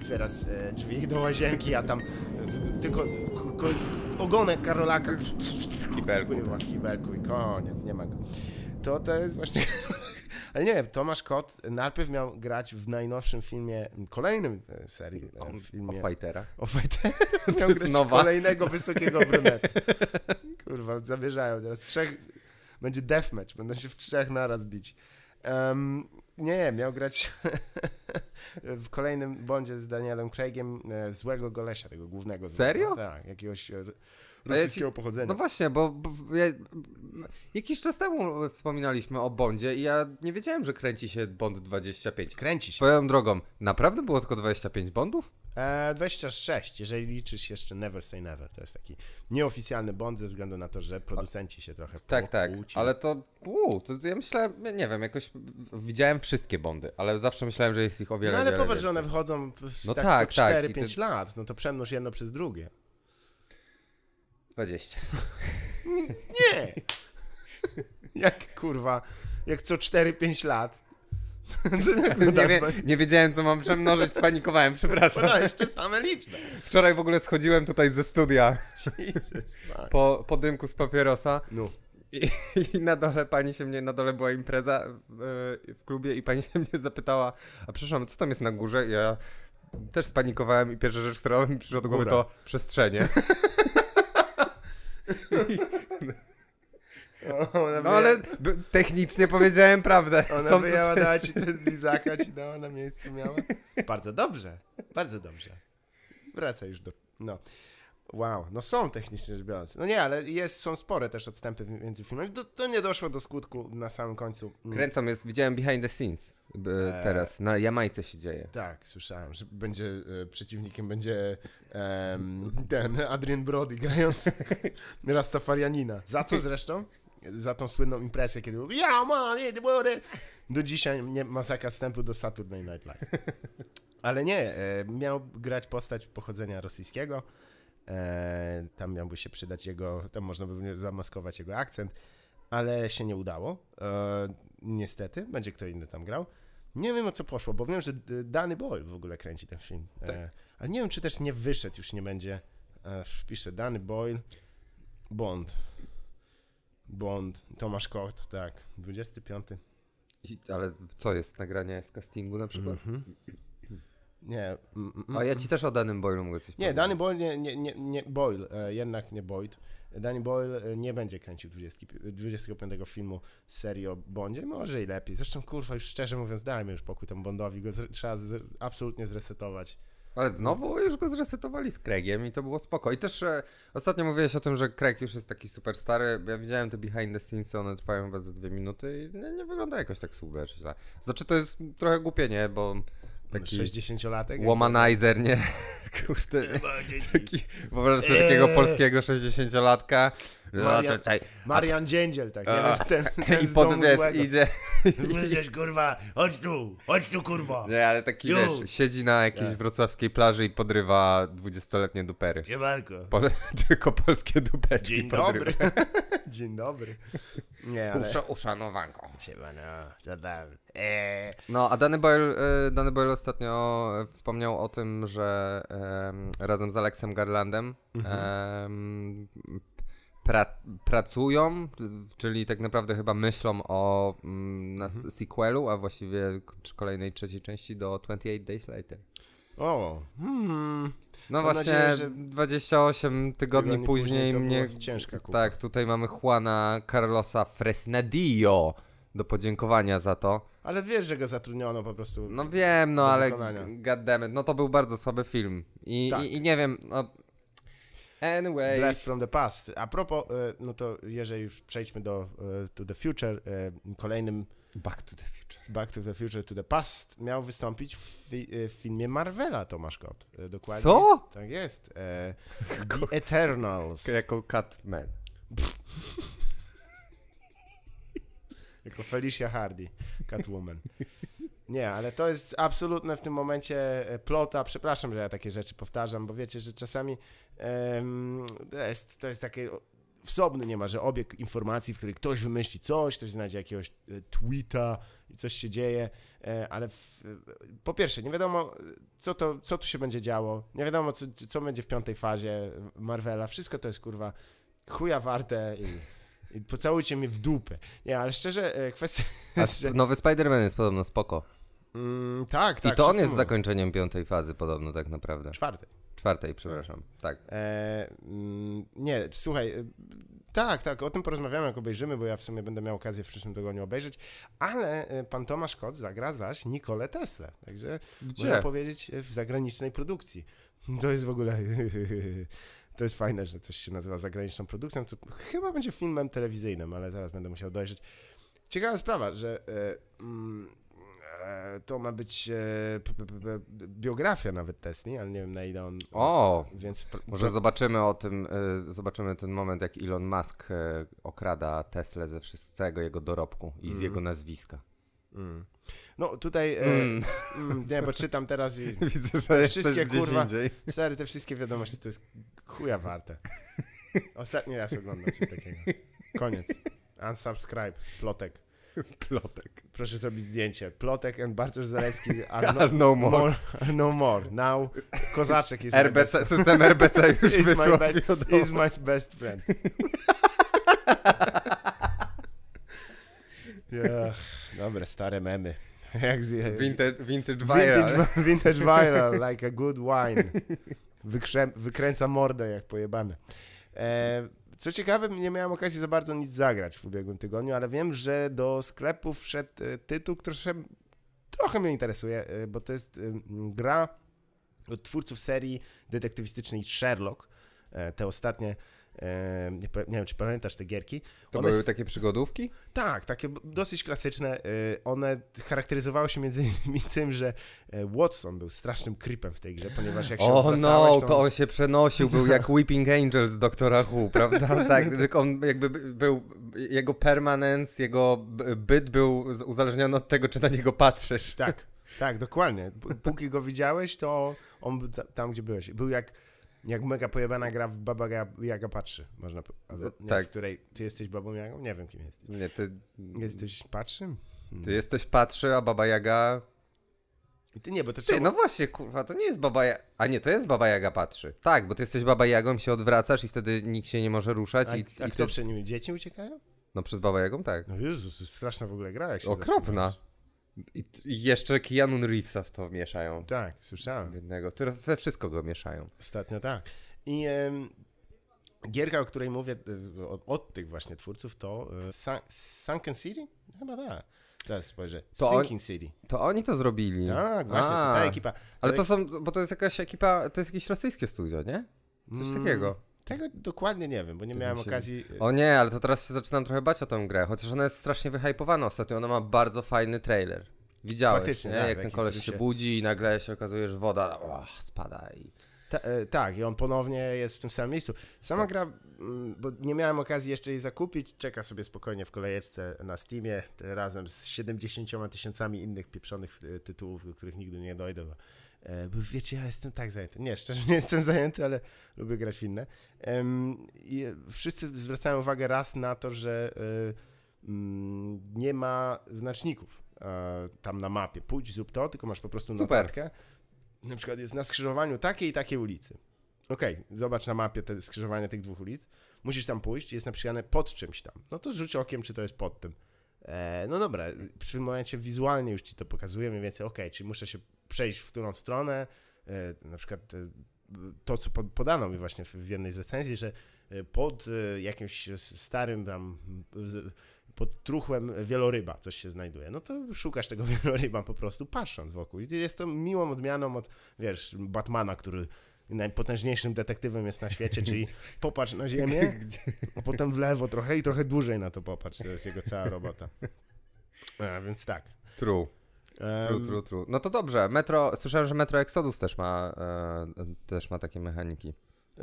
otwierasz e, drzwi do łazienki, a tam tylko ogonek Karolaka. Kibelku. Spływa kibelku i koniec, nie ma go to to jest właśnie ale nie, Tomasz Kot najpierw miał grać w najnowszym filmie, kolejnym e, serii, e, filmie. O fighterach. O fighterach. Miał grać nowa. kolejnego wysokiego brunetu. Kurwa, zawierzają teraz. Trzech, będzie deathmatch, będą się w trzech naraz bić. Um, nie, miał grać w kolejnym bądzie z Danielem Craigiem e, złego golesia, tego głównego. Serio? tak, jakiegoś no rosyjskiego pochodzenia. No właśnie, bo, bo ja, Jakiś czas temu wspominaliśmy o Bondzie i ja nie wiedziałem, że kręci się Bond 25. Kręci się. Swoją drogą, naprawdę było tylko 25 Bondów? E, 26, jeżeli liczysz jeszcze Never Say Never. To jest taki nieoficjalny Bond ze względu na to, że producenci się trochę Tak, tak, ale to, uu, to ja myślałem, nie wiem, jakoś widziałem wszystkie Bondy, ale zawsze myślałem, że jest ich o wiele No ale popatrz, więcej. że one wychodzą w no tak, tak 4-5 ty... Tak, lat, no to przemnóż jedno przez drugie. 20. Nie. Jak kurwa, jak co 4-5 lat. Tak nie, wie, nie, wiedziałem, co mam przemnożyć, spanikowałem, przepraszam. No te same liczby. Wczoraj w ogóle schodziłem tutaj ze studia. po, po dymku z papierosa. No. I, I, na dole pani się mnie, na dole była impreza w, e, w klubie i pani się mnie zapytała, a przepraszam, co tam jest na górze? I ja też spanikowałem i pierwsza rzecz, która mi przyszła do głowy to przestrzenie no ale technicznie powiedziałem prawdę. Ona wyjęła, dała ci ten lizaka, ci dała na miejscu, miała. Bardzo dobrze, bardzo dobrze. Wraca już do... No. Wow, no są technicznie rzecz biorąc. No nie, ale jest, są spore też odstępy między filmami. to nie doszło do skutku na samym końcu. Mm. Kręcą jest, widziałem behind the scenes. E, teraz na Jamajce się dzieje. Tak, słyszałem, że będzie e, przeciwnikiem będzie um, ten Adrian Brody grając Rastafarianina. Za co zresztą? Za tą słynną impresję, kiedy mówił Ja man, Do dzisiaj nie ma zakastępu do Saturday Night Live. Ale nie, e, miał grać postać pochodzenia rosyjskiego. Tam miałby się przydać jego, tam można by zamaskować jego akcent, ale się nie udało. Niestety, będzie kto inny tam grał. Nie wiem o co poszło, bo wiem, że y, Danny Boyle w ogóle kręci ten film. Tak. E, ale nie wiem, czy też nie wyszedł, już nie będzie. E, wpiszę Danny Boyle, Bond. Bond, Tomasz Kot, tak, 25. I, ale co jest, nagrania z castingu na przykład? Mhm. Mm -hmm. Nie. Mm, A ja mm. ci też o Danym Boyle mogę coś nie, Danny Boyle nie, nie, nie, nie Boyle, e, jednak nie Boyd. Danny Boyle e, nie będzie kręcił 20, 25 filmu serii o Bondzie, może i lepiej. Zresztą, kurwa, już szczerze mówiąc, dajmy już pokój temu Bondowi, go z, trzeba z, absolutnie zresetować. Ale znowu już go zresetowali z Craigiem i to było spoko. I też e, ostatnio mówiłeś o tym, że Craig już jest taki super stary. Ja widziałem te behind the scenes, one trwają chyba dwie minuty i nie, no, nie wygląda jakoś tak super źle. Znaczy to jest trochę głupie, nie? Bo Taki 60-latek? Womanizer, nie? Kurde. Taki, wyobraź sobie eee. takiego polskiego 60-latka no, Marian, tutaj, Marian Dziędziel, tak, nie? ten, ten I potem wiesz, idzie... Jesteś kurwa, chodź tu, chodź tu kurwa. Nie, ale taki Już. wiesz, siedzi na jakiejś tak. wrocławskiej plaży i podrywa dwudziestoletnie dupery. Siemanko. Po, tylko polskie duperki Dzień podrywa. dobry. Dzień dobry. Nie, ale... Usza, uszanowanko. Siemano, co tam? Eee. No, a Danny Boyle, e, Danny Boyle ostatnio e, wspomniał o tym, że um, razem z Alexem Garlandem mhm. um, pra pracują, czyli tak naprawdę chyba myślą o mm, mhm. sequelu, a właściwie kolejnej trzeciej części do 28 Days Later. O, hmm. No Mam właśnie, nadzieję, 28 tygodni, tygodni później, później mnie... Ciężka kupa. Tak, tutaj mamy Juana Carlosa Fresnadillo do podziękowania za to. Ale wiesz, że go zatrudniono po prostu. No wiem, no ale goddammit, no to był bardzo słaby film. I, tak. i, i nie wiem, no, Anyways. Blast from the past. A propos, e, no to jeżeli już przejdźmy do e, to the future, e, kolejnym... Back to the future. Back to the future, to the past miał wystąpić w, fi w filmie Marvela Tomasz Kot. Dokładnie. Co? Tak jest. The Eternals. Jako Catman. jako Felicia Hardy, Catwoman. Nie, ale to jest absolutne w tym momencie e, plota. Przepraszam, że ja takie rzeczy powtarzam, bo wiecie, że czasami um, to, jest, to jest takie ma, niemalże obieg informacji, w której ktoś wymyśli coś, ktoś znajdzie jakiegoś e, tweeta i coś się dzieje, e, ale w, po pierwsze, nie wiadomo, co, to, co tu się będzie działo, nie wiadomo, co, co będzie w piątej fazie Marvela, wszystko to jest, kurwa, chuja warte i... i pocałujcie mnie w dupę. Nie, ale szczerze, kwestia... A nowy Spider-Man jest podobno spoko. Mm, tak, tak. I to on jest mówią. zakończeniem piątej fazy podobno tak naprawdę. Czwartej. Czwartej, przepraszam, tak. tak. E, mm, nie, słuchaj, y, tak, tak, o tym porozmawiamy, jak obejrzymy, bo ja w sumie będę miał okazję w przyszłym tygodniu obejrzeć, ale e, pan Tomasz Kot zagra zaś Nikolę Tesla, także Gdzie? można powiedzieć e, w zagranicznej produkcji. To jest w ogóle... To jest fajne, że coś się nazywa zagraniczną produkcją, co chyba będzie filmem telewizyjnym, ale zaraz będę musiał dojrzeć. Ciekawa sprawa, że... E, mm, E, to ma być e, biografia nawet Tesli, Ale nie wiem na ile on... O! Więc... Może zobaczymy o tym, e, zobaczymy ten moment, jak Elon Musk okrada Tesla ze wszystkiego jego dorobku i z mm. jego nazwiska. Mm. No tutaj, e, mm, mm nie, bo czytam teraz i Widzę, że te wszystkie kurwa, stary, te wszystkie wiadomości to jest chuja warte. Ostatni raz oglądam coś takiego. Koniec. Unsubscribe. Plotek. Plotek proszę zrobić zdjęcie. Plotek and Bartosz Zalewski are no, no more. more. No more. Now Kozaczek jest RBC, my System RBC już is wysłał. My best, is my best friend. yeah. Dobre, stare memy. Jak zje... vintage, vintage viral. Vintage, vintage viral, like a good wine. wykręca mordę jak pojebane. E, co ciekawe, nie miałem okazji za bardzo nic zagrać w ubiegłym tygodniu, ale wiem, że do sklepów wszedł e, tytuł, który trochę mnie interesuje, e, bo to jest e, gra od twórców serii detektywistycznej Sherlock. Te ostatnie nie, nie, wiem, czy pamiętasz te gierki. To one były takie przygodówki? Tak, takie dosyć klasyczne. Y, one charakteryzowały się między innymi tym, że e, Watson był strasznym creepem w tej grze, ponieważ jak się O no, to on się przenosił, był jak Weeping Angel z Doktora Who, prawda? Tak, tylko on jakby był, jego permanence, jego byt był uzależniony od tego, czy na niego patrzysz. Tak, tak, dokładnie. Póki go widziałeś, to on tam, gdzie byłeś. Był jak jak mega pojebana gra w Baba Jaga patrzy, można nie, tak. w której ty jesteś Babą Jagą? Nie wiem, kim jesteś. Nie, ty... Jesteś patrzy? Hmm. Ty jesteś patrzy, a Baba Jaga... I ty nie, bo to Ty, czemu... no właśnie, kurwa, to nie jest Baba Jaga... A nie, to jest Baba Jaga patrzy. Tak, bo ty jesteś Baba Jagą, się odwracasz i wtedy nikt się nie może ruszać. A, i, a i kto ty... przed nimi? Dzieci uciekają? No przed Baba Jagą tak. No Jezus, straszna w ogóle gra, jak się Okropna. Zastanawiasz. I, I jeszcze Keanu Reevesa w to mieszają. Tak, słyszałem. Jednego. We wszystko go mieszają. Ostatnio tak. I gierka, o której mówię e, od, od tych właśnie twórców, to e, Sunken City? Chyba tak. Teraz spojrzę. To Sinking on, City. To oni to zrobili. Tak, właśnie, A, to ta ekipa. Ale to są, bo to jest jakaś ekipa, to jest jakieś rosyjskie studio, nie? Coś mm. takiego. Tego dokładnie nie wiem, bo nie miałem się... okazji. O nie, ale to teraz się zaczynam trochę bać o tę grę, chociaż ona jest strasznie wyhypowana ostatnio. Ona ma bardzo fajny trailer. Widziałeś, Faktycznie, nie? Tak, jak ten koleś się budzi i nagle się okazuje, że woda oh, spada i... Ta, e, tak, i on ponownie jest w tym samym miejscu. Sama tak. gra, mm, bo nie miałem okazji jeszcze jej zakupić, czeka sobie spokojnie w kolejeczce na Steamie razem z 70 tysiącami innych pieprzonych e, tytułów, do których nigdy nie dojdę, bo E, bo wiecie, ja jestem tak zajęty. Nie, szczerze nie jestem zajęty, ale lubię grać w inne. I wszyscy zwracają uwagę raz na to, że e, mm, nie ma znaczników e, tam na mapie. Pójdź, zrób to, tylko masz po prostu Super. notatkę. Na przykład jest na skrzyżowaniu takiej i takiej ulicy. Okej, okay, zobacz na mapie te skrzyżowania tych dwóch ulic. Musisz tam pójść, jest napisane pod czymś tam. No to zrzuć okiem, czy to jest pod tym. E, no dobra, przy momencie wizualnie już ci to pokazuje, mniej więcej, okej, okay, czyli muszę się przejść w którą stronę. E, na przykład e, to, co podano mi właśnie w jednej z recenzji, że e, pod jakimś starym tam pod truchłem wieloryba coś się znajduje. No to szukasz tego wieloryba po prostu patrząc wokół. jest to miłą odmianą od, wiesz, Batmana, który najpotężniejszym detektywem jest na świecie, czyli popatrz na ziemię, a potem w lewo trochę i trochę dłużej na to popatrz. To jest jego cała robota. A więc tak. True. True, true, true. No to dobrze. Metro, słyszałem, że Metro Exodus też ma, e, też ma takie mechaniki.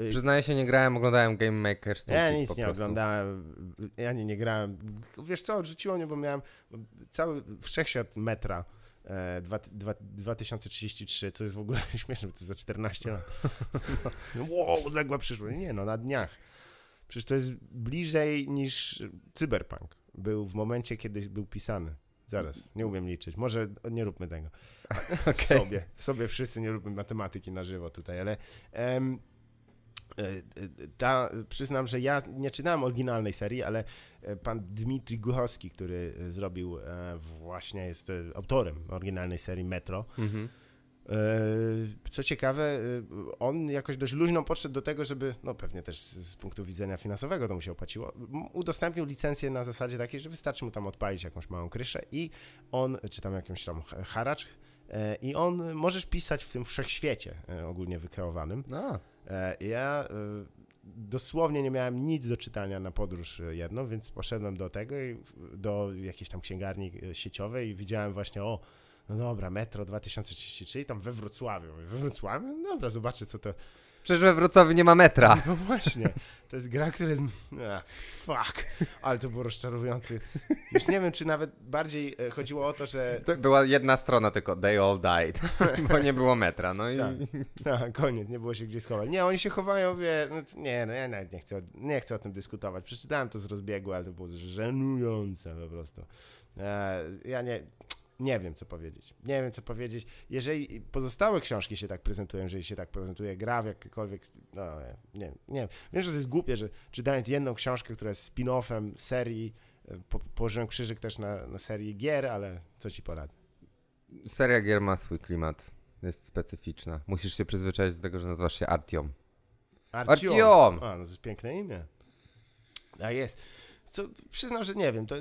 Przyznaję się, nie grałem, oglądałem Game Maker Ja nic nie prostu. oglądałem, ja nie, nie grałem. Wiesz co, odrzuciło mnie, bo miałem cały wszechświat metra. E, 2033, co jest w ogóle śmieszne, bo to jest za 14 lat. No. wow, odległa przyszłość. Nie no, na dniach. Przecież to jest bliżej niż cyberpunk był w momencie, kiedy był pisany. Zaraz, nie umiem liczyć. Może nie róbmy tego. Okay. sobie, sobie wszyscy nie róbmy matematyki na żywo tutaj, ale em, e, e, ta, przyznam, że ja nie czytałem oryginalnej serii, ale e, pan Dmitry Guchowski, który zrobił, właśnie jest autorem oryginalnej serii Metro, mm -hmm E, co ciekawe, e, on jakoś dość luźno podszedł do tego, żeby, no pewnie też z, punktu widzenia finansowego to mu się opłaciło, udostępnił licencję na zasadzie takiej, że wystarczy mu tam odpalić jakąś małą kryszę i on, czy tam jakimś tam haracz, e, i on możesz pisać w tym wszechświecie ogólnie wykreowanym. A. Ja dosłownie nie miałem nic do czytania na podróż jedną, więc poszedłem do tego, do jakiejś tam księgarni sieciowej i widziałem właśnie, o, no dobra, Metro 2033 tam we Wrocławiu. we Wrocławiu? No dobra, zobaczę co to... Przecież we Wrocławiu nie ma metra. No właśnie, to jest gra, która jest... fuck, ale to było rozczarowujące Już nie wiem, czy nawet bardziej e, chodziło o to, że... To była jedna strona tylko, they all died, bo nie było metra, no i... Tak, No, koniec, nie było się gdzie schować. Nie, oni się chowają, wie... No, nie, no ja nawet nie chcę, nie chcę o tym dyskutować. Przeczytałem to z rozbiegu, ale to było żenujące po prostu. E, ja nie nie wiem, co powiedzieć. Nie wiem, co powiedzieć. Jeżeli pozostałe książki się tak prezentują, jeżeli się tak prezentuje gra w jakiekolwiek, no, nie, nie wiem. Wiem, że to jest głupie, że czytając jedną książkę, która jest spin-offem serii, e, po, położyłem krzyżyk też na, na serii gier, ale co ci poradzę. Seria gier ma swój klimat. Jest specyficzna. Musisz się przyzwyczaić do tego, że nazywasz się Artiom. Artiom! Artiom. A, no to jest piękne imię. A jest co przyznam, że nie wiem, to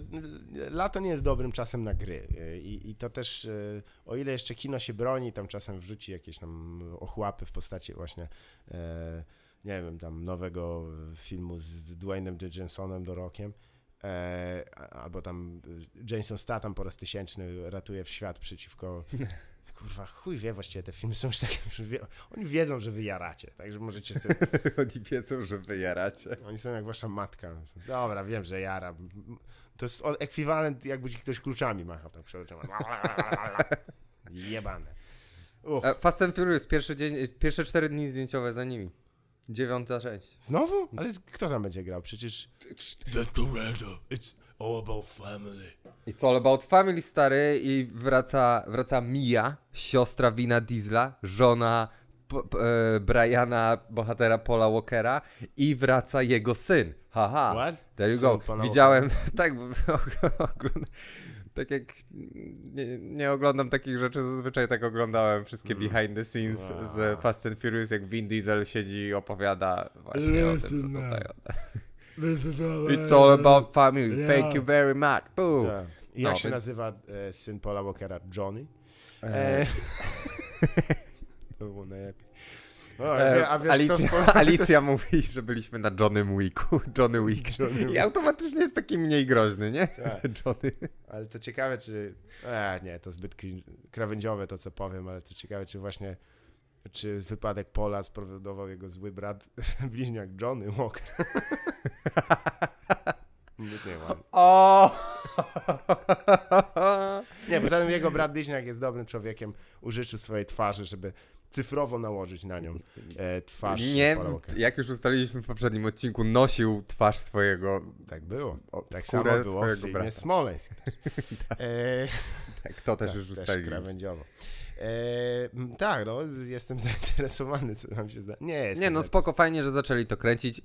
lato nie jest dobrym czasem na gry e, I, i to też, e, o ile jeszcze kino się broni, tam czasem wrzuci jakieś tam ochłapy w postaci właśnie, e, nie wiem, tam nowego filmu z Dwaynem The Johnsonem, do rokiem, e, albo tam e, Jason Statham po raz tysięczny ratuje w świat przeciwko kurwa, chuj wie właściwie, te filmy są już takie, że wie, oni wiedzą, że wyjaracie, także możecie sobie... oni wiedzą, że wyjaracie. Oni są jak wasza matka. Dobra, wiem, że jara. To jest ekwiwalent, jakby ci ktoś kluczami machał tak przed Jebane. Uf. E, Fast and Furious, pierwszy dzień, pierwsze cztery dni zdjęciowe za nimi. Dziewiąta część. Znowu? Ale kto tam będzie grał? Przecież... it's All About Family. It's All About Family, stary, i wraca, wraca Mia, siostra Wina Diesla, żona e, Briana, bohatera Paula Walkera i wraca jego syn. Haha. Ha. There you go. Widziałem, tak, tak jak nie, nie, oglądam takich rzeczy, zazwyczaj tak oglądałem wszystkie mm. behind the scenes wow. z Fast and Furious, jak Vin Diesel siedzi i opowiada właśnie Rety o tym, co tutaj. This is all It's all about family. Yeah. Thank you very much. Boom. Tak. I jak no, się więc... nazywa e, syn Paula Walkera? Johnny? E... e. to było najlepiej. No, e, a wiesz, Alicja, sporo... Alicja mówi, że byliśmy na Johnny Weeku. Johnny Week, Johnny Wick. I automatycznie jest taki mniej groźny, nie? Tak. Johnny. Ale to ciekawe, czy... E, nie, to zbyt krawędziowe to, co powiem, ale to ciekawe, czy właśnie czy wypadek Pola spowodował jego zły brat, bliźniak Johnny Walker. Nikt nie mam. O! Nie, poza tym jego brat bliźniak jest dobrym człowiekiem. Użyczył swojej twarzy, żeby cyfrowo nałożyć na nią e, twarz Nie, jak już ustaliliśmy w poprzednim odcinku, nosił twarz swojego Tak było. O, tak samo było w filmie brata. E, tak, to też tak, już ustaliliśmy. Też krawędziowo. E, tak, no, jestem zainteresowany, co tam się zda. Nie, Nie, no spoko, fajnie, że zaczęli to kręcić.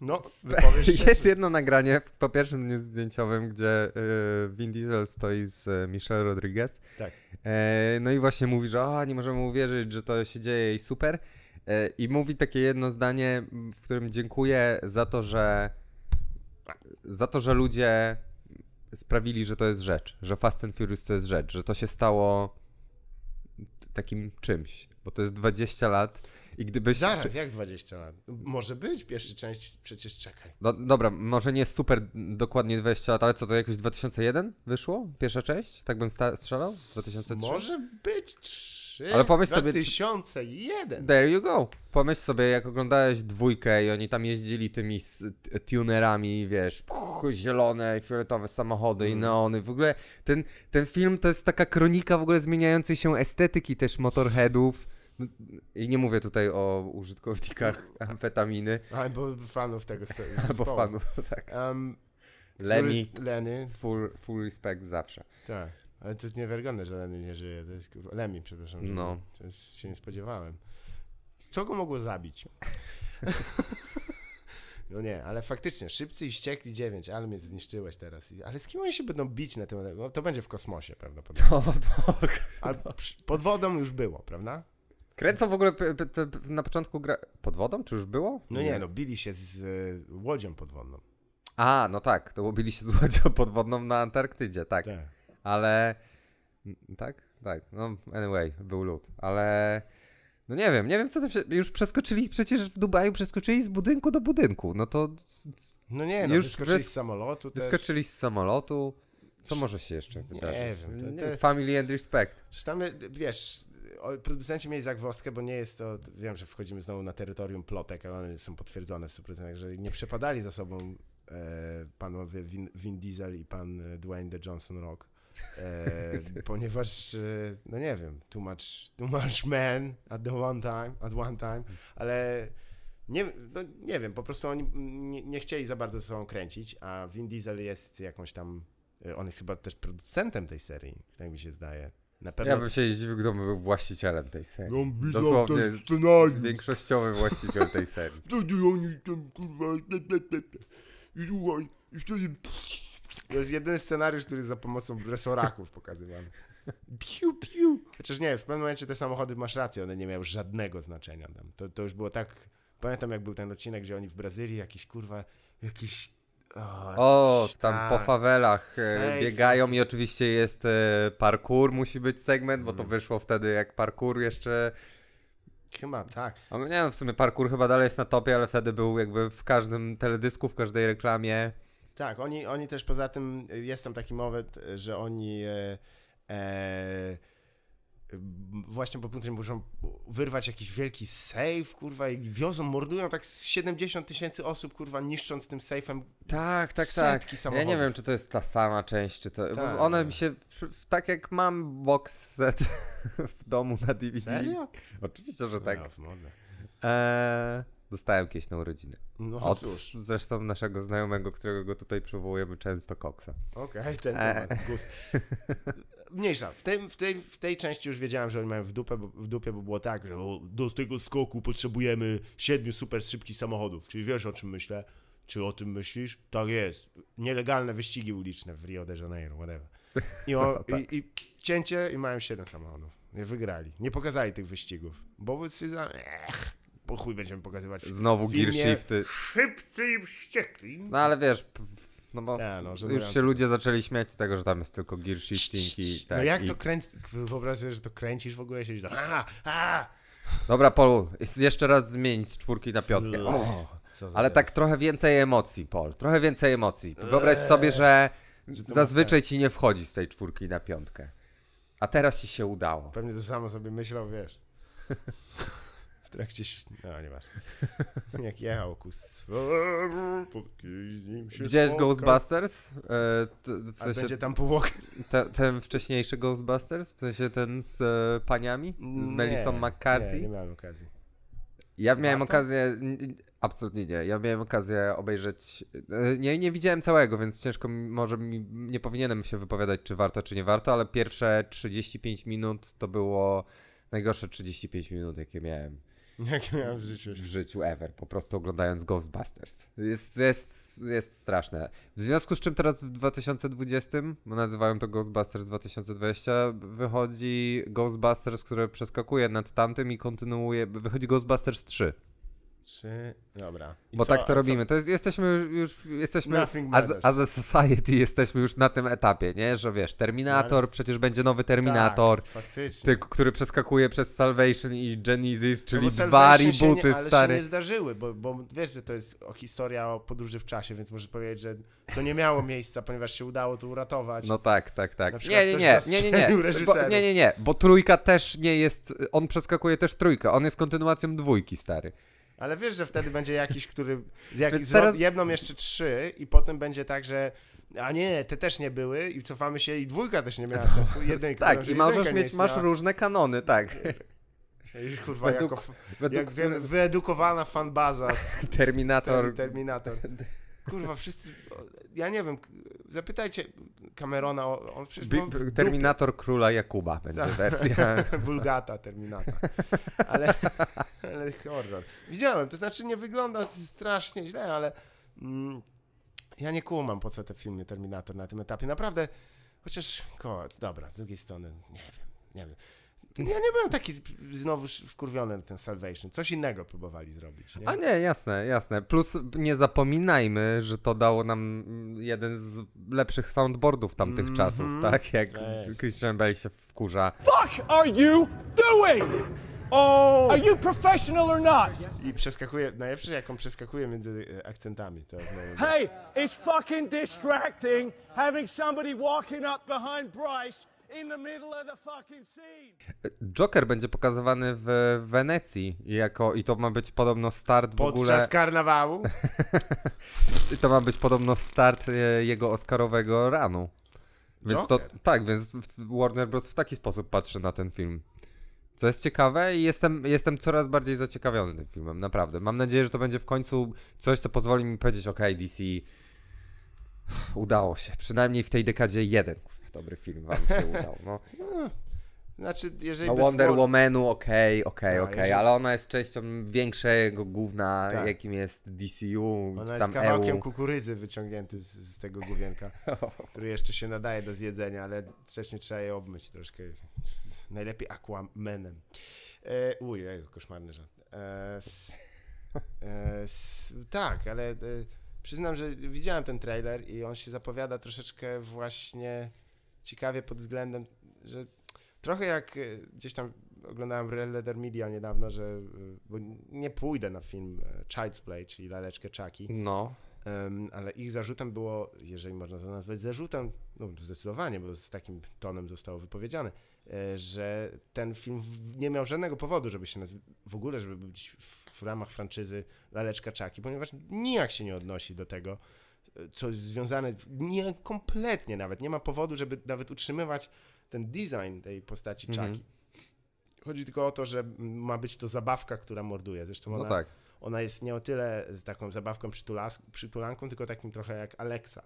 No, wypowiesz się. Jest jedno nagranie po pierwszym dniu zdjęciowym, gdzie y, Vin Diesel stoi z y, Michelle Rodriguez. Tak. E, no i właśnie mówi, że o, nie możemy uwierzyć, że to się dzieje i super. E, I mówi takie jedno zdanie, w którym dziękuję za to, że za to, że ludzie sprawili, że to jest rzecz, że Fast and Furious to jest rzecz, że to się stało takim czymś, bo to jest 20 lat i gdybyś... Zaraz, jak 20 lat? Może być, pierwszy część, przecież czekaj. No, dobra, może nie super dokładnie 20 lat, ale co, to jakoś 2001 wyszło? Pierwsza część? Tak bym strzelał? 2003? Może być ale pomyśl 2001. Sobie, there you go. Pomyśl sobie, jak oglądałeś dwójkę i oni tam jeździli tymi tunerami, wiesz, puch, zielone i fioletowe samochody mm. i neony. W ogóle ten, ten film to jest taka kronika w ogóle zmieniającej się estetyki też motorheadów. No, I nie mówię tutaj o użytkownikach amfetaminy. Albo fanów tego Albo fanów, tak. Um, Lenny. Full, full respect zawsze. Tak. Ale to jest niewiarygodne, że Lenny nie żyje. To jest kurwa. Lemmy, przepraszam. No. To jest, się nie spodziewałem. Co go mogło zabić? No nie, ale faktycznie, szybcy i wściekli 9, ale mnie zniszczyłeś teraz. Ale z kim oni się będą bić na tym? No, to będzie w kosmosie prawdopodobnie. To, to, ale to. pod wodą już było, prawda? Kręcą w ogóle na początku gra... Pod wodą? Czy już było? No nie, no bili się z e, łodzią podwodną. A, no tak, to bili się z łodzią podwodną na Antarktydzie, tak. tak ale mm, tak, tak, no anyway, był lód, ale no nie wiem, nie wiem co to, już przeskoczyli, przecież w Dubaju przeskoczyli z budynku do budynku, no to... No nie, no już przeskoczyli z samolotu Wyskoczyli też. z samolotu, co może się jeszcze nie wydarzyć? Wiem, to, to... Nie, family and respect. Przecież tam, wiesz, producenci mieli zagwozdkę, bo nie jest to, wiem, że wchodzimy znowu na terytorium plotek, ale one są potwierdzone w 100%, że nie przepadali za sobą e, panowie Vin, Vin Diesel i pan e, Dwayne The Johnson Rock E, ponieważ, e, no nie wiem, too much, too much man at the one time, at one time, ale nie, no nie wiem, po prostu oni nie, nie, chcieli za bardzo ze sobą kręcić, a Vin Diesel jest jakąś tam, e, on jest chyba też producentem tej serii, tak mi się zdaje. Na pewno... Ja bym się zdziwił, gdybym był właścicielem tej serii. No, Dosłownie większościowy właściciel tej serii. oni tam, kurwa, i słuchaj, i wtedy... To jest jedyny scenariusz, który jest za pomocą resoraków pokazywany. Piu, piu. Chociaż nie, w pewnym momencie te samochody, masz rację, one nie miały żadnego znaczenia tam. To, to już było tak... Pamiętam, jak był ten odcinek, gdzie oni w Brazylii jakiś, kurwa, jakiś o, o tam po tak, fawelach e, Safe, biegają i oczywiście jest e, parkour, musi być segment, bo to mm. wyszło wtedy jak parkour jeszcze... Chyba tak. A nie no, w sumie parkour chyba dalej jest na topie, ale wtedy był jakby w każdym teledysku, w każdej reklamie. Tak, oni, oni też poza tym, y, jest tam taki moment, y, że oni y, e, e, właśnie po punkcie muszą wyrwać jakiś wielki save kurwa, i wiozą, mordują tak 70 tysięcy osób, kurwa, niszcząc tym save'em. Tak, tak, tak, setki tak. samochodów. Ja nie wiem, czy to jest ta sama część, czy to... Tak. One mi się, tak jak mam box set w domu na DVD. Serio? Oczywiście, że tak. Ja, no, w modę. Eee, Dostałem kiedyś na urodziny. No Od cóż. zresztą naszego znajomego, którego go tutaj przywołujemy często, Koksa. Okej, okay, ten temat, e. gust. Mniejsza, w, w, tej, w tej części już wiedziałem, że oni mają w, dupę, bo, w dupie, bo było tak, że do tego skoku potrzebujemy siedmiu super szybkich samochodów. Czyli wiesz, o czym myślę? Czy o tym myślisz? Tak jest. Nielegalne wyścigi uliczne w Rio de Janeiro, whatever. I, o, no, tak. i, i cięcie i mają siedem samochodów. Nie wygrali. Nie pokazali tych wyścigów. Bo z po chuj będziemy pokazywać. Znowu gear shifty. Szybcy i wściekli. No ale wiesz, no bo ja, no, już się ludzie zaczęli śmiać z tego, że tam jest tylko gear shifting i tak. No jak i... to kręcisz, wyobraź sobie, że to kręcisz w ogóle, ja się źle. Dobra, Paul, jeszcze raz zmień z czwórki na piątkę. Ale tak trochę więcej emocji, Paul. Trochę więcej emocji. Wyobraź eee, sobie, że zazwyczaj ci nie wchodzi z tej czwórki na piątkę. A teraz ci się udało. Pewnie to samo sobie myślał, wiesz. trakcie. No, nieważne. Jak jechał ku Gdzie Ghostbusters? E, t, w sensie, A będzie tam półok. ten wcześniejszy Ghostbusters? W sensie ten z e, paniami? Z nie, Melissą McCarthy? Nie, nie miałem okazji. Ja miałem Warto? okazję. Absolutnie nie. Ja miałem okazję obejrzeć. E, nie, nie widziałem całego, więc ciężko mi, może mi, nie powinienem się wypowiadać, czy warto, czy nie warto, ale pierwsze 35 minut to było najgorsze 35 minut, jakie miałem. Jak miałem w życiu. W życiu ever, po prostu oglądając Ghostbusters. Jest, jest, jest straszne. W związku z czym teraz w 2020, bo nazywają to Ghostbusters 2020, wychodzi Ghostbusters, które przeskakuje nad tamtym i kontynuuje, wychodzi Ghostbusters 3. Trzy, dobra. I Bo co? tak to robimy. To jest, jesteśmy już, jesteśmy, a, a ze Society jesteśmy już na tym etapie, nie? Że wiesz, Terminator, no, przecież będzie nowy Terminator. Tak, faktycznie. Ty, który przeskakuje przez Salvation i Genesis, no czyli no dwa rebooty stary. ale stary. się nie zdarzyły, bo, bo wiesz, że to jest historia o podróży w czasie, więc możesz powiedzieć, że to nie miało miejsca, ponieważ się udało to uratować. No tak, tak, tak. Nie, nie, nie, nie, nie, nie, bo, nie, nie, nie, bo trójka też nie jest, on przeskakuje też trójkę, on jest kontynuacją dwójki, stary. Ale wiesz, że wtedy będzie jakiś, który z teraz... jedną jeszcze trzy i potem będzie tak, że a nie, te też nie były i cofamy się i dwójka też nie miała no. sensu, jedynka. tak, no, i możesz mieć, masz różne kanony, tak. Kurwa, Według, jako, według, jak wyedukowana fanbaza. Terminator. Terminator. Kurwa, wszyscy, ja nie wiem, zapytajcie, Camerona, on przecież Terminator dupy. Króla Jakuba będzie Ta. wersja. Wulgata Terminator. Ale, ale horror. Widziałem, to znaczy nie wygląda strasznie źle, ale mm, ja nie kumam po co te filmy Terminator na tym etapie. Naprawdę, chociaż, ko, dobra, z drugiej strony, nie wiem, nie wiem. Ja nie byłem taki znowu wkurwiony na ten Salvation. Coś innego próbowali zrobić. Nie? A nie, jasne, jasne. Plus nie zapominajmy, że to dało nam jeden z lepszych soundboardów tamtych mm -hmm. czasów, mhm. tak? Jak Christian Bale się wkurza. Fuck are you doing? Oh! Are you professional or not? I przeskakuje, najlepsze jaką przeskakuje między e, akcentami. To hey, it's fucking distracting having somebody walking up behind Bryce Joker będzie pokazywany w Wenecji jako i to ma być podobno start w Podczas ogóle... Podczas karnawału? I to ma być podobno start e, jego oscarowego ranu. Więc Joker. to, tak, więc Warner Bros. w taki sposób patrzy na ten film. Co jest ciekawe i jestem, jestem coraz bardziej zaciekawiony tym filmem, naprawdę. Mam nadzieję, że to będzie w końcu coś, co pozwoli mi powiedzieć, ok, DC, udało się. Przynajmniej w tej dekadzie jeden, dobry film wam się udał. No. no. Znaczy, jeżeli no Wonder smor... Womanu, okej, okej, tak, okej, ale ona jest częścią większego główna, tak. jakim jest DCU. Ona jest kawałkiem EU. kukurydzy wyciągnięty z, z tego główienka, który jeszcze się nadaje do zjedzenia, ale wcześniej trzeba je obmyć troszkę. Najlepiej Aquamanem. E, ujej, koszmarny żart. E, s, e, s, tak, ale e, przyznam, że widziałem ten trailer i on się zapowiada troszeczkę właśnie ciekawie pod względem, że trochę jak e, gdzieś tam oglądałem Red Leather Media niedawno, że e, bo nie pójdę na film e, Child's Play, czyli Laleczkę Chucky. No. Um, ale ich zarzutem było, jeżeli można to nazwać zarzutem, no zdecydowanie, bo z takim tonem zostało wypowiedziane, że ten film nie miał żadnego powodu, żeby się nazw- w ogóle, żeby być w, w ramach franczyzy Laleczka Chucky, ponieważ nijak się nie odnosi do tego, coś związane, nie kompletnie nawet, nie ma powodu, żeby nawet utrzymywać ten design tej postaci mhm. Chucky. Mm -hmm. Chodzi tylko o to, że ma być to zabawka, która morduje. Zresztą no ona, no tak. ona jest nie o tyle z taką zabawką przytulanką, tylko takim trochę jak Alexa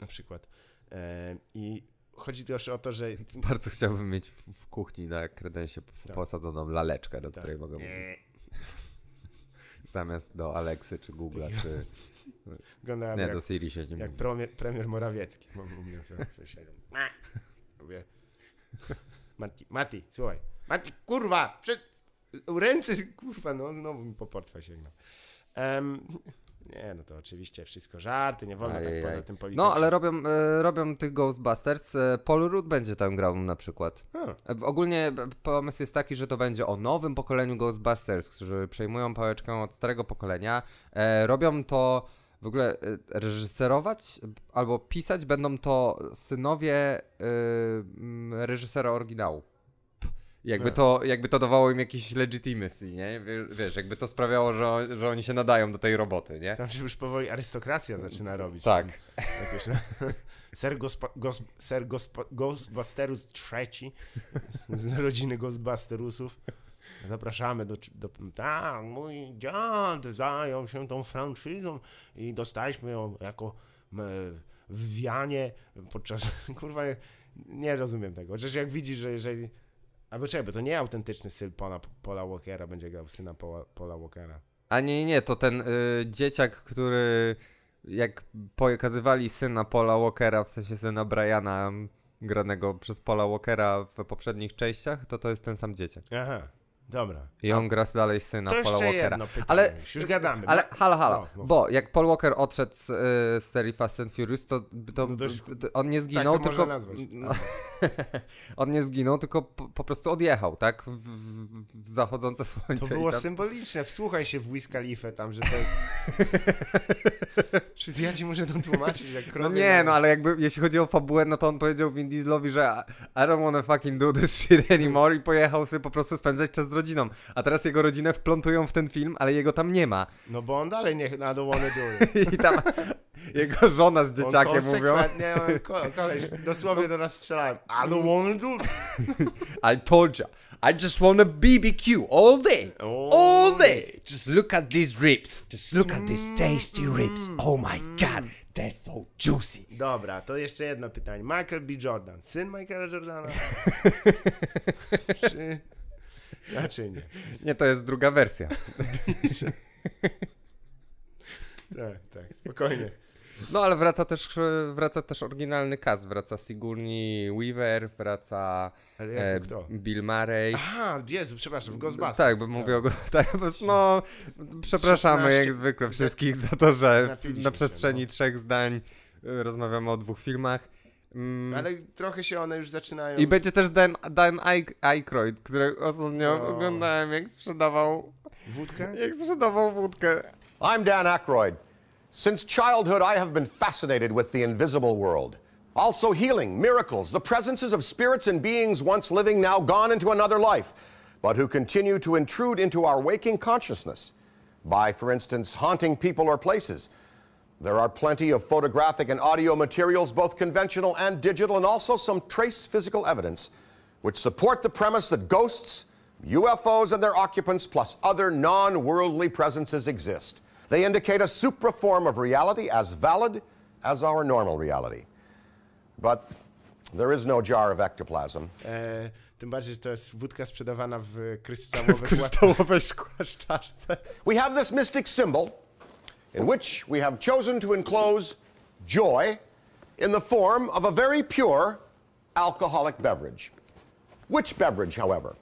na przykład. E, I chodzi też o to, że. Bardzo chciałbym mieć w kuchni na kredensie tak. posadzoną laleczkę, do tak. której mogę. Mówić. Zamiast do Alexy czy Google'a, ja. czy... Wyglądałem nie, jak, do Siri się nie Jak premier, premier Morawiecki. Mówię, Mati, Mati, słuchaj. Mati, kurwa! Przed... Ręce, kurwa, no znowu mi po portfel sięgnął. Um, nie, no to oczywiście wszystko żarty, nie wolno tak Ajajaj. tak poza tym no, politycznym. No, ale robią, e, robią tych Ghostbusters. E, Paul Rudd będzie tam grał na przykład. E, ogólnie e, pomysł jest taki, że to będzie o nowym pokoleniu Ghostbusters, którzy przejmują pałeczkę od starego pokolenia. E, robią to w ogóle reżyserować albo pisać będą to synowie reżysera oryginału. Jakby tak. to, jakby to dawało im jakiś legitimacy, nie? Wiesz, jakby to sprawiało, że, że oni się nadają do tej roboty, nie? Tam się już powoli arystokracja zaczyna robić. Tak. no. Ser, gospa, gos, ser gospa, Ghostbusterus trzeci z rodziny Ghostbusterusów. Zapraszamy do, do... Tak, mój dziad zajął się tą franszyzą i dostaliśmy ją jako e, w Wianie podczas... Kurwa, nie rozumiem tego. Chociaż jak widzisz, że jeżeli a wyczekaj, bo to nie autentyczny syn Paula, Walkera będzie grał syna Paula, Walkera. A nie, nie, to ten y, dzieciak, który jak pokazywali syna Paula Walkera, w sensie syna Briana, granego przez Paula Walkera w poprzednich częściach, to to jest ten sam dzieciak. Aha. Dobra. I on gra dalej syna Paula jeszcze Walkera. Jedno pytanie. Ale już gadamy. Ale no, halo, halo. No, bo jak Paul Walker odszedł z, y, z serii Fast and Furious, to, to, no dość... on nie tak zginął, tak, tylko. on nie zginął, tylko po, po prostu odjechał, tak? W, w, zachodzące słońce. To było tam... symboliczne. Wsłuchaj się w Wiz Khalifa tam, że to jest. Czy ja ci muszę to tłumaczyć jak krowie, No nie, no ale jakby jeśli chodzi o fabułę, no to on powiedział Vin Dieselowi, że I don't wanna fucking do this shit anymore i pojechał sobie po prostu spędzać czas z rodziną. A teraz jego rodzinę wplątują w ten film, ale jego tam nie ma. No bo on dalej niech na The One I tam jego żona z dzieciakiem on mówią. Nie, koleś, dosłownie do nas strzelałem. I don't wanna do it. I told you. I just wanna BBQ all day. All day. Just look at these ribs. Just look at these tasty ribs. Mm. Oh my god. They're so juicy. Dobra, to jeszcze jedno pytanie. Michael B. Jordan, syn Michaela Jordana? Czy... Raczej nie. Nie, to jest druga wersja. tak, tak, spokojnie. No ale wraca też, wraca też oryginalny cast, wraca Sigourney Weaver, wraca ale jak, e, kto? Bill Murray. Aha, Jezu, przepraszam, w Ghostbusters. Tak, bo tak. mówię o go, tak, no przepraszamy 16... jak zwykle wszystkich za to, że na przestrzeni się, no. trzech zdań y, rozmawiamy o dwóch filmach. Mm. Ale trochę się one już zaczynają. I będzie też Dan, Dan Aykroyd, który ostatnio oh. oglądałem, jak sprzedawał. Wódkę? Jak sprzedawał wódkę. I'm Dan Aykroyd. Since childhood, I have been fascinated with the invisible world. Also, healing, miracles, the presences of spirits and beings once living, now gone into another life, but who continue to intrude into our waking consciousness by, for instance, haunting people or places. There are plenty of photographic and audio materials, both conventional and digital, and also some trace physical evidence which support the premise that ghosts, UFOs, and their occupants, plus other non worldly presences exist. They indicate a supra-form of reality as valid as our normal reality. But there is no jar of ectoplasm. E, tym bardziej, że to jest wódka sprzedawana w kryształowej, w We have this mystic symbol in which we have chosen to enclose joy in the form of a very pure alcoholic beverage. Which beverage, however?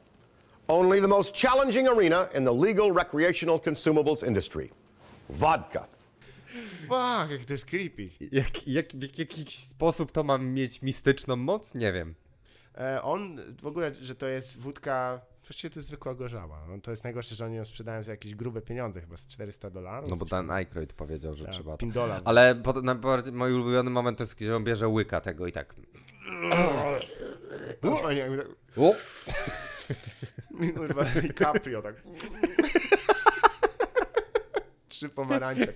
Only the most challenging arena in the legal recreational consumables industry vodka. Fuck, jak to jest creepy. Jak, jak, w jakiś sposób to mam mieć mistyczną moc? Nie wiem. E, on w ogóle, że to jest wódka Właściwie to jest zwykła gorzała. No, to jest najgorsze, że oni ją sprzedają za jakieś grube pieniądze, chyba z 400 dolarów. No bo ten Aykroyd powiedział, że tak, trzeba. To. Ale po, na, mój ulubiony moment to jest, kiedy on bierze łyka tego i tak. No, fajnie, jakby tak... Kurwa, DiCaprio tak. Trzy pomarańcze.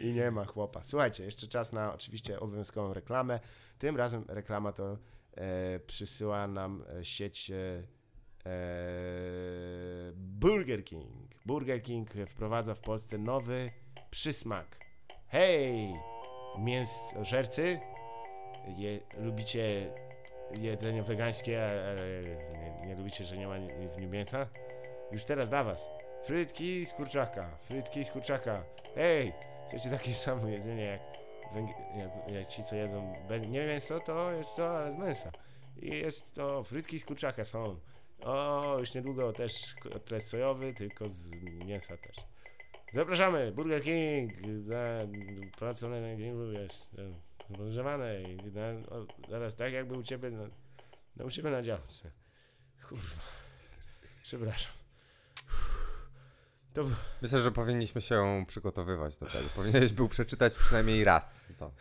I nie ma chłopa. Słuchajcie, jeszcze czas na oczywiście obowiązkową reklamę. Tym razem reklama to E, przysyła nam e, sieć e, Burger King. Burger King wprowadza w Polsce nowy przysmak. Hej! Mięsożercy? Je, lubicie jedzenie wegańskie, ale nie, nie, lubicie, że nie ma w nim mięsa? Już teraz dla was. Frytki z kurczaka. Frytki z kurczaka. Hej! Chcecie takie samo jedzenie jak węg... jak, jak ci co jedzą nie mięso, to jest to, ale z mięsa. I jest to, frytki z kurczaka są. O, już niedługo też kotlet sojowy, tylko z mięsa też. Zapraszamy, Burger King, za pracę na grillu jest e, podgrzewane i zaraz tak jakby u ciebie na, na no, u ciebie na działce. Kurwa, przepraszam. To... Myślę, że powinniśmy się przygotowywać do tego. Powinieneś był przeczytać przynajmniej raz. To.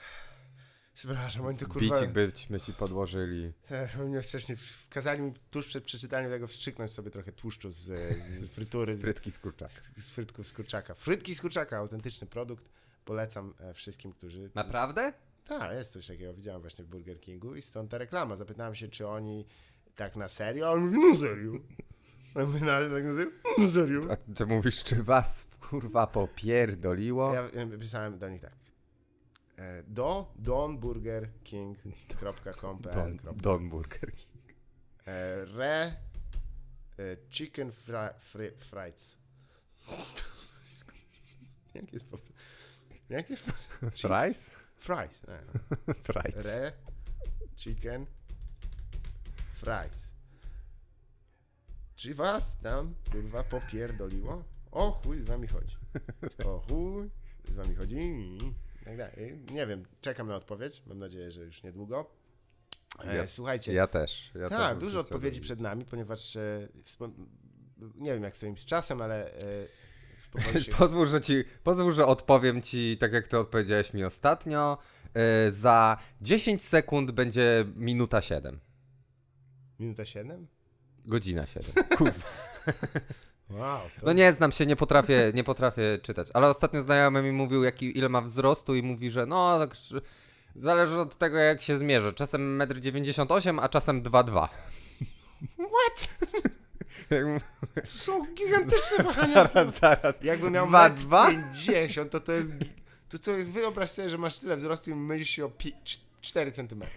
Przepraszam, oni to kurwa... Bicik byśmy ci podłożyli. mnie wcześniej kazali mi tuż przed przeczytaniem tego wstrzyknąć sobie trochę tłuszczu z, z frytury. Z frytki z kurczaka. Z, z frytków z kurczaka. Frytki z kurczaka, autentyczny produkt. Polecam e, wszystkim, którzy... Naprawdę? Tak, jest coś takiego. Widziałem właśnie w Burger Kingu i stąd ta reklama. Zapytałem się, czy oni tak na serio, a on mówi, no serio. Ja tak mówię, no ale tak na serio? serio? A ty mówisz, czy was kurwa popierdoliło? Ja, ja pisałem do nich tak. E, do donburgerking.com.pl Don, Donburger King. E, re e, chicken fri, fri, fries. Jak jest po... Jak jest po... Fries? Fries. fries. Re chicken fries. Czy was tam, kurwa, popierdoliło? O chuj, z wami chodzi. O chuj, z wami chodzi. tak Nie wiem, czekam na odpowiedź. Mam nadzieję, że już niedługo. E, ja, Słuchajcie. Ja też. Ja tak, dużo odpowiedzi przed nami, ponieważ e, nie wiem jak stoimy z czasem, ale e, się... pozwól, że ci, pozwól, że odpowiem ci tak jak to odpowiedziałeś mi ostatnio. E, za 10 sekund będzie minuta 7. Minuta 7? Godzina się. Wow, to... No nie znam się, nie potrafię, nie potrafię czytać. Ale ostatnio znajomy mi mówił, jaki, ile ma wzrostu i mówi, że no tak zależy od tego, jak się zmierzę. Czasem 1,98 m, a czasem 2,2 What? To są gigantyczne wahania. Zaraz, zaraz. Jakbym miał 50, to to jest... To co jest, wyobraź sobie, że masz tyle wzrostu i myślisz o 4 centymetry.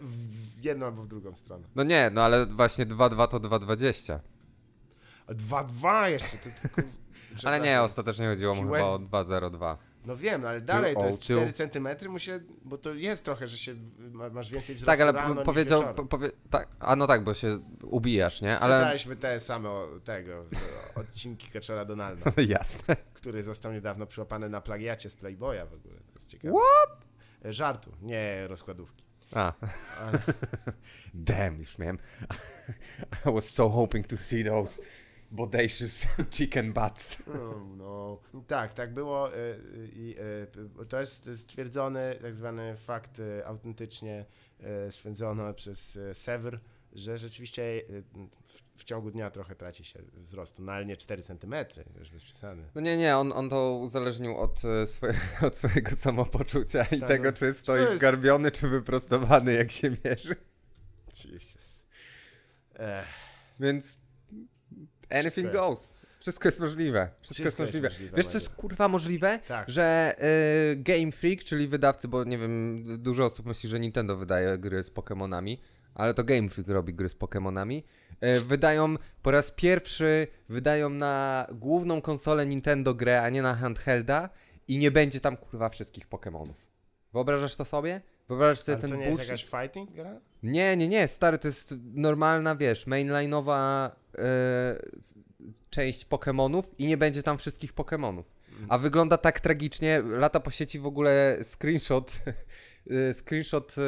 W jedną albo w drugą stronę. No nie, no ale właśnie 2-2 to 2-20. 2-2 jeszcze, to jest, Ale nie, ostatecznie chodziło mu chyba o 2-0-2. No wiem, ale dalej to jest 4 cm, muszę, bo to jest trochę, że się masz więcej wzrostu Tak, ale rano powiedział, powie, tak, a no tak, bo się ubijasz, nie? Ale Zadaliśmy te same tego odcinki Kaczora Donalda. Jasne. Który został niedawno przyłapany na plagiacie z Playboya w ogóle. To jest ciekawe. What? E, żartu, nie rozkładówki. Ah. Ale... Damn, już miałem. I was so hoping to see those bodacious chicken butts. Oh, no. Tak, tak było e, i e, to jest stwierdzony tak zwany fakt e, autentycznie stwierdzono przez Sever że rzeczywiście e, w, w, ciągu dnia trochę traci się wzrostu, no ale nie 4 cm, już bez przesady. No nie, nie, on, on to uzależnił od, e, swoje, od swojego samopoczucia i tego, czy stoi jest... zgarbiony, czy wyprostowany, jak się mierzy. Jesus. Ech. Więc anything Wszystko goes. Wszystko jest możliwe. Wszystko, Wszystko jest, możliwe. jest możliwe. Wiesz, co jest kurwa możliwe? Tak. Że y, Game Freak, czyli wydawcy, bo nie wiem, dużo osób myśli, że Nintendo wydaje gry z Pokémonami ale to Game Freak robi gry z Pokémonami. E, wydają po raz pierwszy, wydają na główną konsolę Nintendo grę, a nie na handhelda i nie będzie tam kurwa wszystkich Pokémonów. Wyobrażasz to sobie? Wyobrażasz sobie ale ten to nie bush? jest jakaś fighting gra? Nie, nie, nie, stary, to jest normalna, wiesz, mainline'owa e, część Pokémonów i nie będzie tam wszystkich Pokémonów. A wygląda tak tragicznie, lata po sieci w ogóle screenshot Y, screenshot y,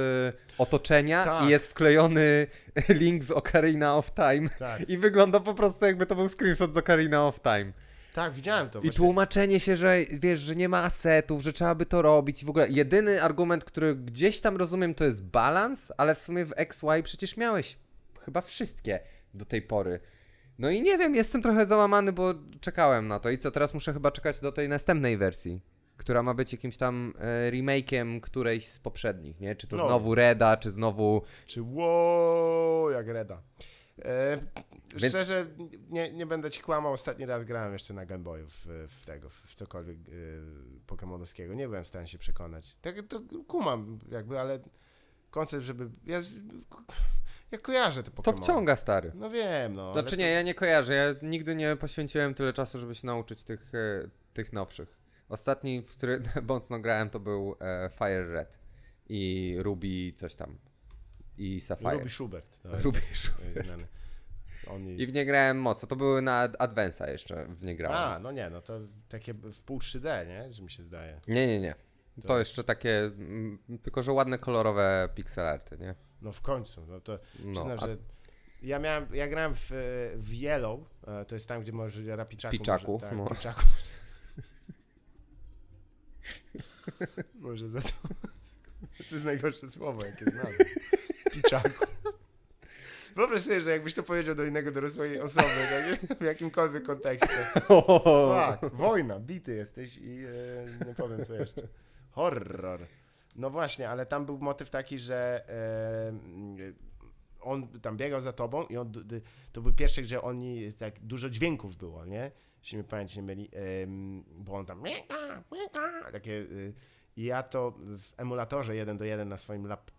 otoczenia tak. i jest wklejony link z Ocarina of Time. Tak. I wygląda po prostu jakby to był screenshot z Ocarina of Time. Tak, widziałem to. I właśnie. tłumaczenie się, że wiesz, że nie ma asetów, że trzeba by to robić. W ogóle jedyny argument, który gdzieś tam rozumiem, to jest balans, ale w sumie w XY przecież miałeś chyba wszystkie do tej pory. No i nie wiem, jestem trochę załamany, bo czekałem na to. I co, teraz muszę chyba czekać do tej następnej wersji która ma być jakimś tam e, remake'iem którejś z poprzednich, nie? Czy to no. znowu Reda, czy znowu... Czy wow, jak Reda. E, Więc... Szczerze, nie, nie będę ci kłamał, ostatni raz grałem jeszcze na Game Boy w, w tego, w cokolwiek e, pokemonowskiego. Nie byłem w stanie się przekonać. Tak to kumam jakby, ale koncept, żeby... Ja, z... ja kojarzę te Pokemony. To wciąga, stary. No wiem, no. Znaczy to... nie, ja nie kojarzę. Ja nigdy nie poświęciłem tyle czasu, żeby się nauczyć tych, e, tych nowszych. Ostatni, w który mocno grałem, to był e, Fire Red i Ruby coś tam. I Sapphire. Ruby Schubert. To tak. Ruby tak, Schubert. Oni... I w nie grałem mocno. To były na Advance'a jeszcze w nie grałem. A, no nie, no to takie w pół 3D, nie? Że mi się zdaje. Nie, nie, nie. To, to jeszcze takie, m, mm, tylko że ładne, kolorowe pixelarty, nie? No w końcu, no to no, przyznam, a... że ja miałem, ja grałem w, e, w Yellow, e, to jest tam, gdzie możesz rapiczaku. Piczaku, może, tak, no. piczaku. Może za to. To jest najgorsze słowo, jakie znam. Piczaku. Wyobraź sobie, że jakbyś to powiedział do innego dorosłej osoby, tak, w jakimkolwiek kontekście. Fuck, wojna, bity jesteś i e, nie powiem co jeszcze. Horror. No właśnie, ale tam był motyw taki, że e, on tam biegał za tobą i on, to był pierwszy że oni, tak dużo dźwięków było, nie? jeśli mi pamięć nie myli, bo on tam takie... Y, ja to w emulatorze 1 do 1 na swoim laptopie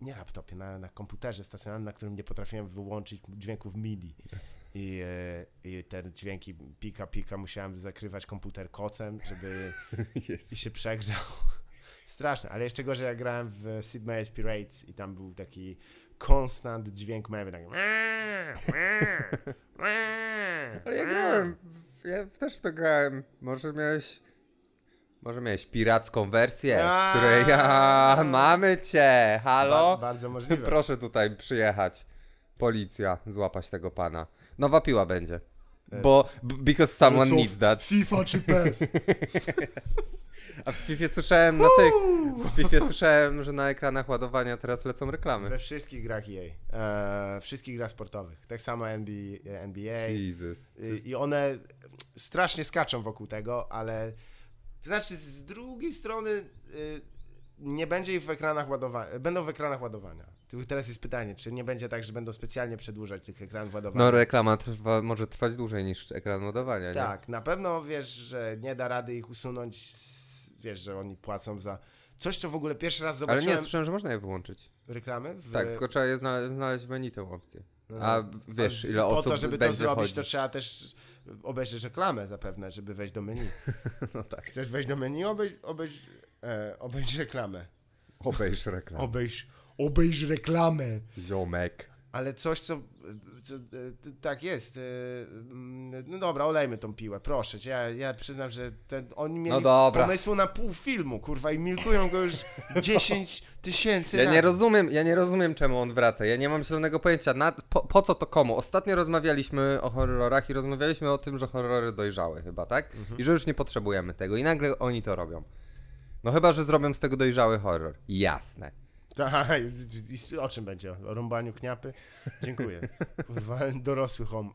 nie laptopie, na, na komputerze stacjonarnym, na którym nie potrafiłem wyłączyć dźwięków MIDI. I, e, I, te dźwięki pika, pika musiałem zakrywać komputer kocem, żeby yes. i się przegrzał. Straszne, ale jeszcze gorzej jak grałem w Sid Meier's Pirates i tam był taki konstant dźwięk mewy, tak ale ja grałem ja też w to grałem. Może miałeś... Może miałeś piracką wersję, w której... Ja, mamy cię! Halo? Ba bardzo możliwe. Proszę tutaj przyjechać. Policja, złapać tego pana. Nowa piła będzie. E, Bo, because someone needs that. FIFA czy PES? A w FIFA słyszałem na tych. W FIFA słyszałem, że na ekranach ładowania teraz lecą reklamy. We wszystkich grach EA. E, wszystkich grach sportowych. Tak samo NBA. NBA. Jesus. I, y, I one strasznie skaczą wokół tego, ale. To znaczy, z drugiej strony. Y, nie będzie ich w ekranach ładowania. Będą w ekranach ładowania. Teraz jest pytanie, czy nie będzie tak, że będą specjalnie przedłużać tych ekranów ładowania? No reklama trwa, może trwać dłużej niż ekran ładowania, Tak, nie? na pewno wiesz, że nie da rady ich usunąć z wiesz, że oni płacą za coś, co w ogóle pierwszy raz zobaczyłem. Ale nie, słyszałem, że można je wyłączyć. Reklamy? W... Tak, tylko trzeba je znale znaleźć w menu tę opcję. No, A no. wiesz, ile po osób Po to, żeby to zrobić, to trzeba też obejrzeć reklamę zapewne, żeby wejść do menu. no tak. Chcesz wejść do menu, obejrz, obejrz, e, obejrz reklamę. Obejrz reklamę. obejrz, obejrz reklamę. Ziomek ale coś, co, co e, tak jest. E, mm, no dobra, olejmy tą piłę, proszę cię. Ja, ja przyznam, że ten, oni mieli no dobra. pomysłu na pół filmu, kurwa, i milkują go już 10 tysięcy ja razy. Nie rozumiem, ja nie rozumiem, czemu on wraca. Ja nie mam zielonego pojęcia, na, po, po, co to komu. Ostatnio rozmawialiśmy o horrorach i rozmawialiśmy o tym, że horrory dojrzały chyba, tak? Mhm. I że już nie potrzebujemy tego. I nagle oni to robią. No chyba, że zrobią z tego dojrzały horror. Jasne. Tak, o czym będzie? O rąbaniu kniapy? Dziękuję. dorosły hom...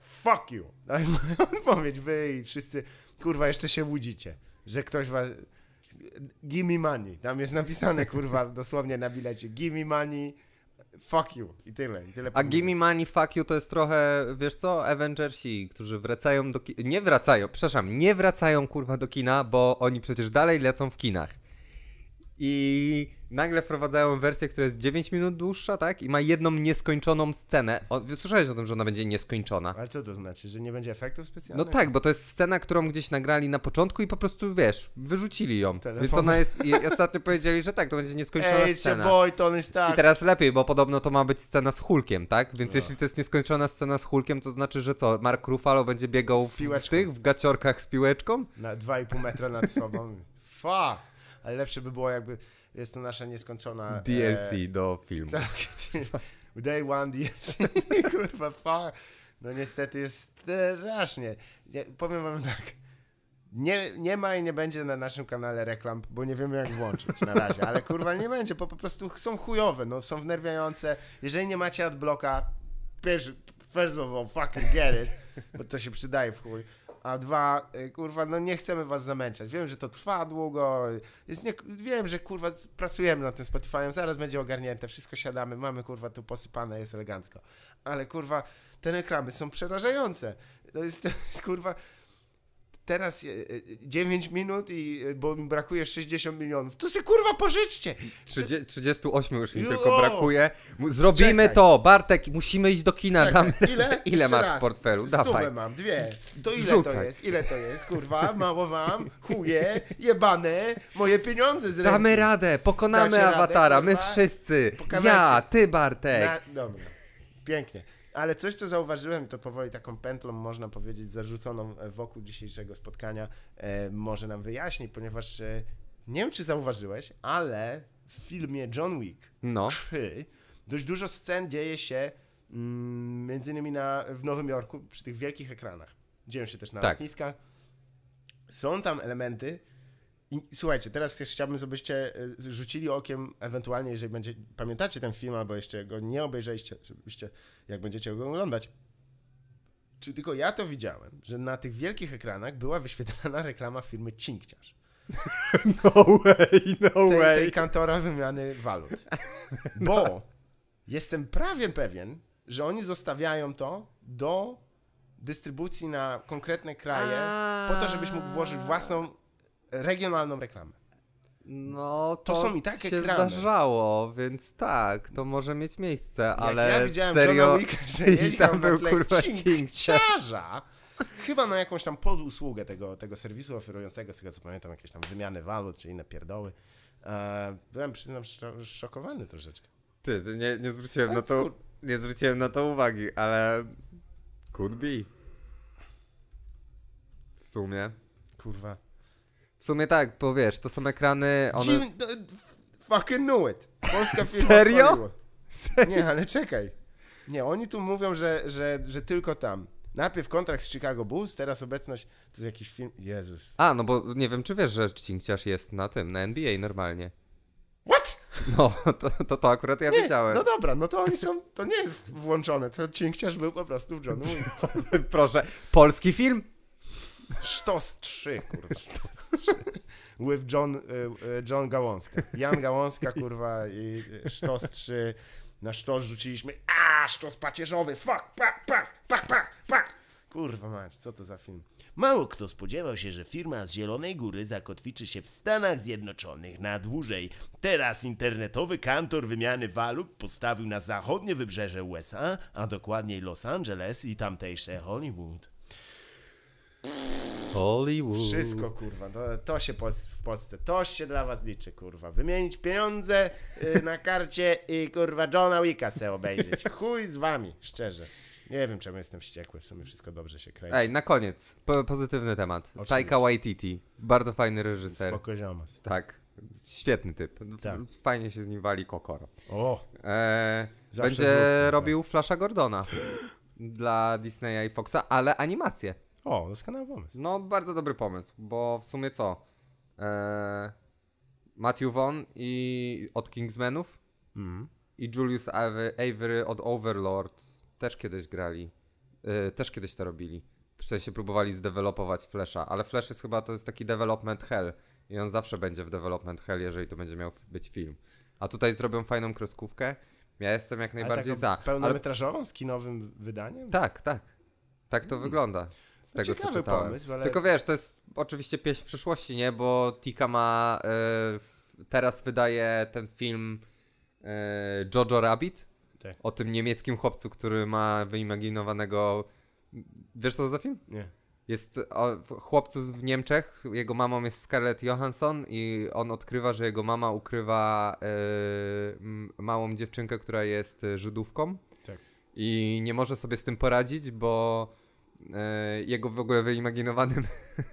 Fuck you! To jest moja odpowiedź, wy i wszyscy, kurwa, jeszcze się łudzicie, że ktoś was... Give me money. Tam jest napisane, kurwa, dosłownie na bilecie. Give me money, fuck you. I tyle. I tyle A give me Money, fuck you to jest trochę, wiesz co, Avengersi, którzy wracają do Nie wracają, przepraszam, nie wracają kurwa do kina, bo oni przecież dalej lecą w kinach i nagle wprowadzają wersję, która jest 9 minut dłuższa, tak? I ma jedną nieskończoną scenę. O, słyszałeś o tym, że ona będzie nieskończona. Ale co to znaczy, że nie będzie efektów specjalnych? No tak, bo to jest scena, którą gdzieś nagrali na początku i po prostu, wiesz, wyrzucili ją. Telefon. Więc ona jest, i ostatnio powiedzieli, że tak, to będzie nieskończona Ej, scena. boy, Tony Stark. I teraz lepiej, bo podobno to ma być scena z Hulkiem, tak? Więc no. jeśli to jest nieskończona scena z Hulkiem, to znaczy, że co? Mark Ruffalo będzie biegał w, w tych, w gaciorkach z piłeczką? Na 2,5 metra nad sobą. Fuck! ale lepsze by było jakby, jest to nasza nieskończona... DLC e... do filmu. Tak, day one DLC, kurwa, far. No niestety jest strasznie. Ja, powiem wam tak, nie, nie ma i nie będzie na naszym kanale reklam, bo nie wiemy jak włączyć na razie, ale kurwa nie będzie, bo po prostu są chujowe, no są wnerwiające. Jeżeli nie macie adblocka, pierwszy, first of all, fucking get it, bo to się przydaje w chuj a dwa, y, kurwa, no nie chcemy was zamęczać. Wiem, że to trwa długo, jest nie, wiem, że kurwa pracujemy nad tym Spotify'em, zaraz będzie ogarnięte, wszystko siadamy, mamy kurwa tu posypane, jest elegancko. Ale kurwa, te reklamy są przerażające. To jest, to jest kurwa, teraz 9 e, e, minut, i, e, bo mi brakuje 60 milionów. To się kurwa pożyczcie! 30, 38 już mi tylko brakuje. Zrobimy Czekaj. to! Bartek, musimy iść do kina. Damy... Ile? ile masz raz. w portfelu? Stówę Dawaj. mam, dwie. To ile Rzucaj. to jest? Ile to jest? Kurwa, mało wam, chuje, jebane, moje pieniądze z Damy radę, pokonamy Dacie awatara, radę, my wszyscy. Ja, ty Bartek. Na... Dobra, pięknie. Ale coś, co zauważyłem, to powoli taką pętlą, można powiedzieć, zarzuconą e, wokół dzisiejszego spotkania, e, może nam wyjaśni, ponieważ e, nie wiem, czy zauważyłeś, ale w filmie John Wick no. 3 dość dużo scen dzieje się mm, między innymi na, w Nowym Jorku, przy tych wielkich ekranach. Dzieją się też na tak. lotniskach. Są tam elementy, i słuchajcie, teraz też chciałbym, żebyście rzucili okiem, ewentualnie, jeżeli będzie, pamiętacie ten film, albo jeszcze go nie obejrzeliście, żebyście jak będziecie go oglądać. Czy tylko ja to widziałem, że na tych wielkich ekranach była wyświetlana reklama firmy Cinkciarz. No way, no tej, way. Tej kantora wymiany walut. Bo no. jestem prawie pewien, że oni zostawiają to do dystrybucji na konkretne kraje, A... po to, żebyś mógł włożyć własną regionalną reklamę. No, to, to są i tak się ekrany. zdarzało, więc tak, to może mieć miejsce, Jak ale ja widziałem serio, Johna Wicka, że i tam był kurwa cinkciarza. Chyba na jakąś tam podusługę tego, tego serwisu oferującego, z tego co pamiętam, jakieś tam wymiany walut czy inne pierdoły. E, byłem, przyznam, szokowany troszeczkę. Ty, ty nie, nie, zwróciłem na to, nie zwróciłem na to uwagi, ale could be. W sumie. Kurwa sumie tak, bo wiesz, to są ekrany, one... Dziw... Fucking knew it. Polska firma Serio? Serio? Nie, ale czekaj. Nie, oni tu mówią, że, że, że tylko tam. Najpierw kontrakt z Chicago Bulls, teraz obecność. To jest jakiś film. Jezus. A, no bo nie wiem, czy wiesz, że Cinkciarz jest na tym, na NBA normalnie. What? No, to to, to akurat ja nie, wiedziałem. No dobra, no to oni są. To nie jest włączone. To Cinkciarz był po prostu w John Proszę, polski film? Sztos 3, kurwa. Sztos 3. With John, e, e, John Gałąska. Jan Gałąska, kurwa, i e, Sztos 3. Na sztos rzuciliśmy, a sztos pacierzowy, fuck, pa pa pa pa pa Kurwa mać, co to za film. Mało kto spodziewał się, że firma z Zielonej Góry zakotwiczy się w Stanach Zjednoczonych na dłużej. Teraz internetowy kantor wymiany walut postawił na zachodnie wybrzeże USA, a dokładniej Los Angeles i tamtejsze Hollywood. Hollywood. Wszystko, kurwa, to, to się po, w Polsce, to się dla was liczy, kurwa. Wymienić pieniądze y, na karcie i, kurwa, Johna Wicka se obejrzeć. Chuj z wami, szczerze. Nie wiem, czemu jestem wściekły, w sumie wszystko dobrze się kręci. Ej, na koniec, po, pozytywny temat. Taika Waititi, bardzo fajny reżyser. Spoko ziomas. Tak. tak, świetny typ. Tak. Fajnie się z nim wali Kokoro. O! E, będzie robił tak. Flasha Gordona dla Disneya i Foxa, ale animację. O, doskonały pomysł. No, bardzo dobry pomysł, bo w sumie co? Eee, Matthew Vaughn i od Kingsmenów mm. i Julius Avery od Overlords też kiedyś grali. Eee, też kiedyś to robili. W sensie próbowali zdevelopować Flasha, ale Flash jest chyba to jest taki development hell i on zawsze będzie w development hell, jeżeli to będzie miał być film. A tutaj zrobią fajną kreskówkę. Ja jestem jak najbardziej za. Pełnometrażową, ale... z kinowym wydaniem? Tak, tak. Tak to wygląda. Z tego Ciekawy co czytałem. Pomysł, ale... Tylko wiesz, to jest oczywiście pieśń przyszłości, nie? Bo Tika ma y, teraz wydaje ten film y, Jojo Rabbit. Tak. O tym niemieckim chłopcu, który ma wyimaginowanego. Wiesz co to za film? Nie. Jest o, chłopcu w Niemczech, jego mamą jest Scarlett Johansson i on odkrywa, że jego mama ukrywa y, małą dziewczynkę, która jest Żydówką. Tak. I nie może sobie z tym poradzić, bo E, jego w ogóle wyimaginowanym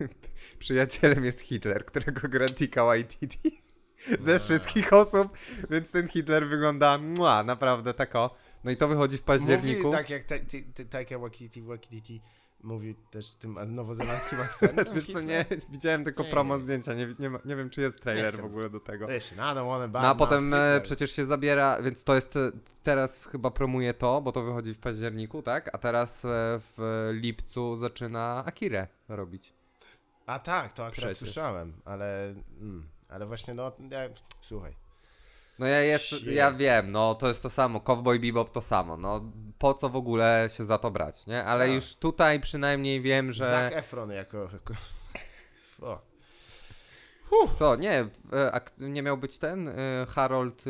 przyjacielem jest Hitler, którego gra Tika Waititi ze wszystkich osób, więc ten Hitler wygląda mua, naprawdę tako. No i to wychodzi w październiku. Mówi tak jak Taika Waititi, mówi też tym nowozelandzkim akcentem. Wiesz co, nie, widziałem tylko promo zdjęcia, nie, nie, nie wiem czy jest trailer w ogóle do tego. No, no a potem e, przecież się zabiera, więc to jest, e, teraz chyba promuje to, bo to wychodzi w październiku, tak? A teraz e, w lipcu zaczyna Akire robić. A tak, to akurat przecież. słyszałem, ale, mm, ale właśnie no, ja, słuchaj. No ja, jest, ja wiem, no to jest to samo, Cowboy Bebop to samo, no po co w ogóle się za to brać, nie? Ale tak. już tutaj przynajmniej wiem, że... Zac Efron jako... jako... o. To, nie, e, nie miał być ten e, Harold,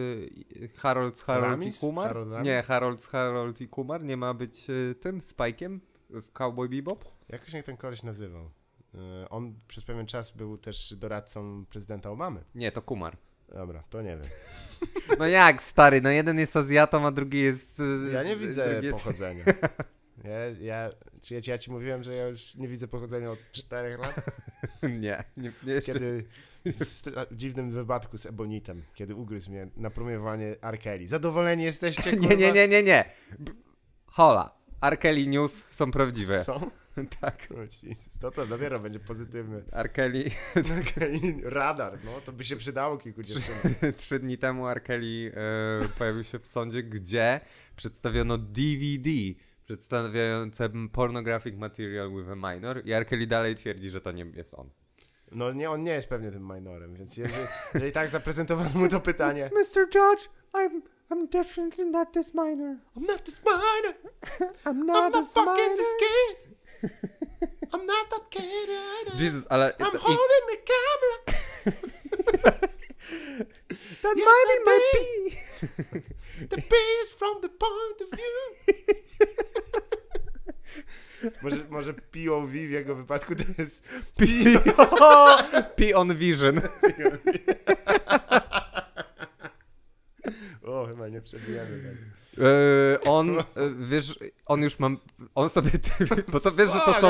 e, Harold, Harold i Kumar? Harold nie, Harold, Harold i Kumar nie ma być tym Spike'iem w Cowboy Bebop? Jak się ten koleś nazywał? On przez pewien czas był też doradcą prezydenta Obamy. Nie, to Kumar. Dobra, to nie wiem. No jak, stary, no jeden jest Azjatą, a drugi jest... E, ja nie widzę pochodzenia. Ja, ja, czy ja, ja, ci mówiłem, że ja już nie widzę pochodzenia od czterech lat? Nie, nie, nie Kiedy w dziwnym wypadku z Ebonitem, kiedy ugryzł mnie na promiewanie Arkeli. Zadowoleni jesteście, kurwa? Nie, nie, nie, nie, nie. Hola. Arkeli News są prawdziwe. Są? tak. O Jesus, no to dopiero będzie pozytywny. Arkeli. Arkeli. Radar, no to by się przydało kilku dziewczynom. Trzy dni temu Arkeli e, pojawił się w sądzie, gdzie przedstawiono DVD przedstawiające pornographic material with a minor i Arkeli dalej twierdzi, że to nie jest on. No nie, on nie jest pewnie tym minorem, więc jeżeli, jeżeli tak zaprezentowano mu to pytanie. Mr. Judge, I'm, I'm definitely not this minor. I'm not this minor. I'm not, I'm not this fucking minor. this kid. I'm not that kid. Jesus, ale... I'm holding the camera. that yes, might be my the is from the point of view. Może, może POV w jego wypadku to jest P, P on Vision. o, chyba nie przebijamy. Tak. E, on, e, wiesz, on już mam, on sobie, bo to wiesz, że to są,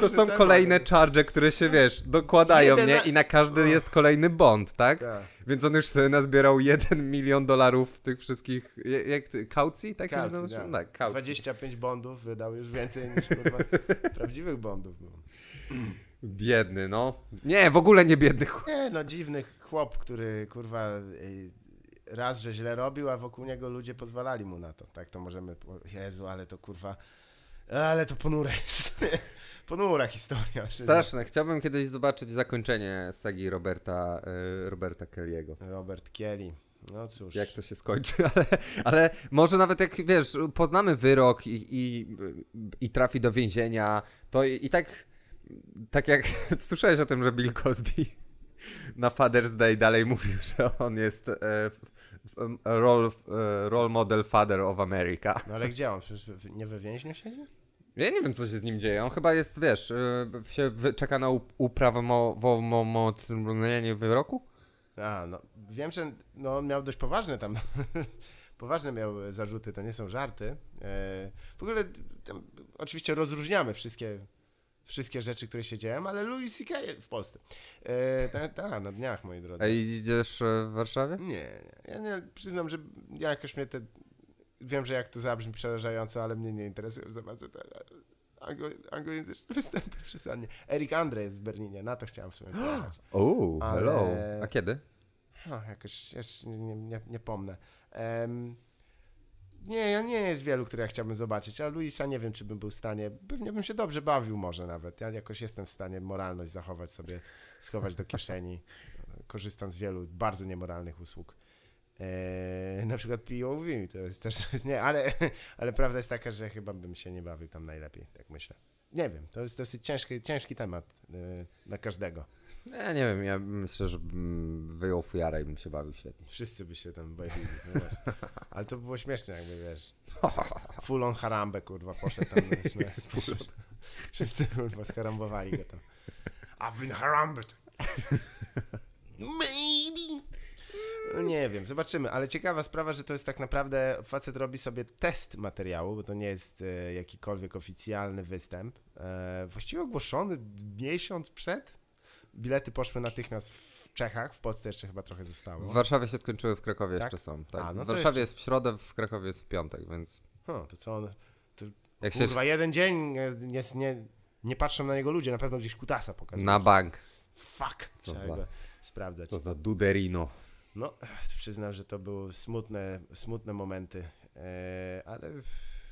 to są kolejne charge, które się, wiesz, dokładają, nie? I na każdy jest kolejny bond, tak? tak? Więc on już sobie nazbierał 1 milion dolarów tych wszystkich, jak, kaucji, tak kaucji, się tak. tak, kaucji. 25 bondów wydał już więcej niż, prawdziwych bondów Biedny, no. Nie, w ogóle nie biedny. Nie, no dziwny chłop, który, kurwa, y, raz, że źle robił, a wokół niego ludzie pozwalali mu na to. Tak to możemy. Jezu, ale to kurwa. Ale to ponure jest. Ponura historia. Straszne. Chciałbym kiedyś zobaczyć zakończenie sagi Roberta, y, Roberta Kelly'ego. Robert Kelly. No cóż. Jak to się skończy, ale, ale może nawet jak wiesz, poznamy wyrok i, i, i trafi do więzienia, to i, i tak, tak jak słyszałeś o tym, że Bill Cosby na Father's Day dalej mówił, że on jest e, role, e, role model father of America. No ale gdzie on? Przecież nie we więźniu siedzi? Ja nie wiem, co się z nim dzieje. On chyba jest, wiesz, e, się czeka na uprawomocnienie no wyroku? A, no wiem, że no, on miał dość poważne tam, poważne miał zarzuty, to nie są żarty. E, w ogóle tam, oczywiście rozróżniamy wszystkie wszystkie rzeczy, które się dzieją, ale Louis C.K. w Polsce. E, tak, ta, na dniach, moi drodzy. A idziesz e, w Warszawie? Nie, nie. Ja nie, przyznam, że jakoś mnie te... Wiem, że jak to zabrzmi przerażająco, ale mnie nie interesują za bardzo te anglo, anglojęzyczne występy przesadnie. Eric Andre jest w Berlinie, na to chciałem w sumie pojechać. O, ale... hello. A kiedy? Ha, jakoś, jeszcze nie, nie, nie pomnę. Um, nie, nie jest wielu, które ja chciałbym zobaczyć, a Luisa nie wiem, czy bym był w stanie, pewnie bym się dobrze bawił może nawet, ja jakoś jestem w stanie moralność zachować sobie, schować do kieszeni, korzystam z wielu bardzo niemoralnych usług. Eee, na przykład POV to jest też, nie, ale, ale prawda jest taka, że chyba bym się nie bawił tam najlepiej, tak myślę. Nie wiem, to jest dosyć ciężki, ciężki temat eee, dla każdego. Nie, nie wiem, ja myślę, że wyjął fujarę i bym się bawił świetnie. Wszyscy by się tam bawili, no Ale to było śmieszne, jakby wiesz. Full on harambę, kurwa, poszedł tam. Wiesz, no, wszyscy, kurwa, scharambowali go tam. I've been harambed. No, maybe. No nie wiem, zobaczymy, ale ciekawa sprawa, że to jest tak naprawdę, facet robi sobie test materiału, bo to nie jest e, jakikolwiek oficjalny występ. E, właściwie ogłoszony miesiąc przed, bilety poszły natychmiast w Czechach, w Polsce jeszcze chyba trochę zostało. W Warszawie się skończyły, w Krakowie tak? jeszcze są. Tak. A, no w Warszawie jeszcze... jest w środę, w Krakowie jest w piątek, więc... No, to co on... To, Jak kurwa, się... jeden dzień nie, nie, nie, patrzą na niego ludzie, na pewno gdzieś kutasa pokazują. Na bank. Fuck, co trzeba za, sprawdzać. Co za duderino. No, przyznam, że to były smutne, smutne momenty, e, ale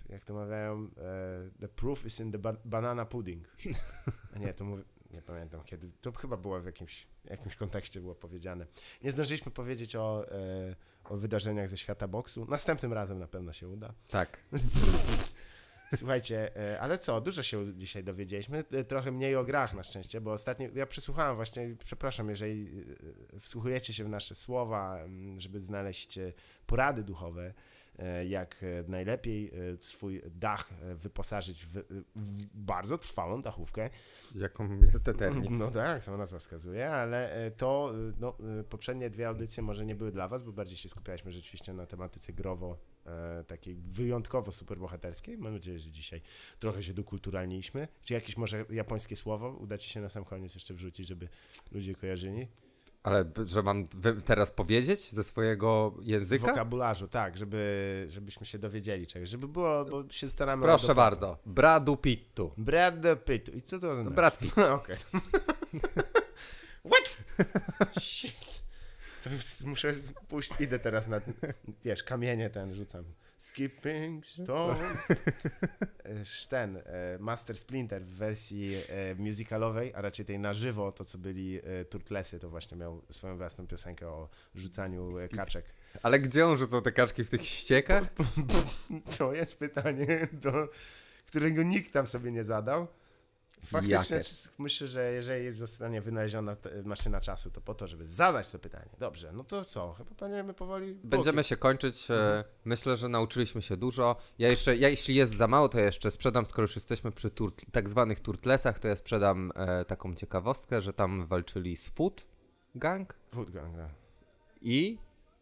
jak to mawiają, e, the proof is in the ba banana pudding. A nie, to mówię, nie pamiętam kiedy, to chyba było w jakimś, jakimś kontekście było powiedziane. Nie zdążyliśmy powiedzieć o, e, o wydarzeniach ze świata boksu. Następnym razem na pewno się uda. Tak. Słuchajcie, e, ale co, dużo się dzisiaj dowiedzieliśmy, e, trochę mniej o grach na szczęście, bo ostatnio, ja przesłuchałem właśnie, przepraszam, jeżeli wsłuchujecie się w nasze słowa, mm, żeby znaleźć porady duchowe, E, jak e, najlepiej e, swój dach wyposażyć w, w bardzo trwałą dachówkę. Jaką jest eternik. No tak, sama nazwa wskazuje, ale to no, poprzednie dwie audycje może nie były dla was, bo bardziej się skupialiśmy rzeczywiście na tematyce growo takiej wyjątkowo superbohaterskiej. Mam nadzieję, że dzisiaj trochę się dokulturalniliśmy. Czy jakieś może japońskie słowo uda ci się na sam koniec jeszcze wrzucić, żeby ludzie kojarzyli? Ale że mam teraz powiedzieć ze swojego języka? Wokabularzu, tak, żeby, żebyśmy się dowiedzieli czegoś, żeby było, bo się staramy... Proszę bardzo, Bradu Pittu. Bradu Pittu. I co to oznacza? No, Brad Pitt. Okej. What? Shit. Muszę pójść, idę teraz na, wiesz, kamienie ten rzucam. Skipping Stones. Ten, e, Master Splinter w wersji e, musicalowej, a raczej tej na żywo, to co byli e, Turtlesy, to właśnie miał swoją własną piosenkę o rzucaniu Skip. kaczek. Ale gdzie on rzucał te kaczki? W tych ściekach? To jest pytanie, do, którego nikt tam sobie nie zadał. Faktycznie myślę, że jeżeli zostanie wynaleziona maszyna czasu, to po to, żeby zadać to pytanie. Dobrze, no to co? Chyba będziemy powoli. Będziemy się kończyć. E, myślę, że nauczyliśmy się dużo. Ja jeszcze, ja, jeśli jest za mało, to ja jeszcze sprzedam, skoro już jesteśmy przy tak zwanych turtlesach, to ja sprzedam e, taką ciekawostkę, że tam walczyli z Food Gang. Food Gang, tak. I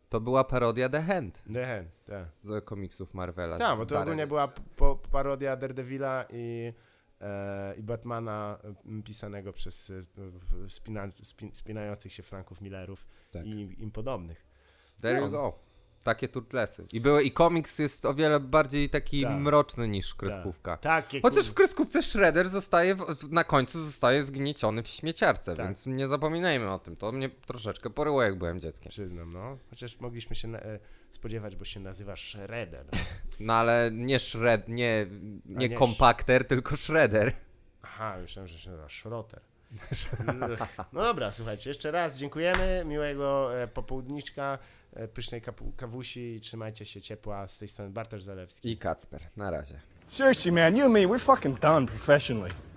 to była parodia The Hand. The Hand, tak. Z komiksów Marvela. Tak, bo to ogólnie była po, parodia Daredevila i E, i Batmana pisanego przez e, spina, spin, spinających się Franków Millerów tak. i im podobnych. There you no go takie turtlesy. I były i komiks jest o wiele bardziej taki tak. mroczny niż tak. kreskówka. Tak. Takie, Chociaż w kreskówce Shredder zostaje w, na końcu zostaje zgnieciony w śmieciarce, tak. więc nie zapominajmy o tym. To mnie troszeczkę poryło jak byłem dzieckiem. Przyznam, no. Chociaż mogliśmy się na, e, spodziewać, bo się nazywa Shredder. no ale nie Shred, nie, nie, nie kompakter, tylko Shredder. Aha, myślałem, że się nazywa schroter No dobra, słuchajcie, jeszcze raz dziękujemy, miłego e, popołudniczka. E, pysznej kawusi. Trzymajcie się ciepła. Z tej strony Bartosz Zalewski. I Kacper. Na razie. Seriously, man, you and me, we're fucking done professionally.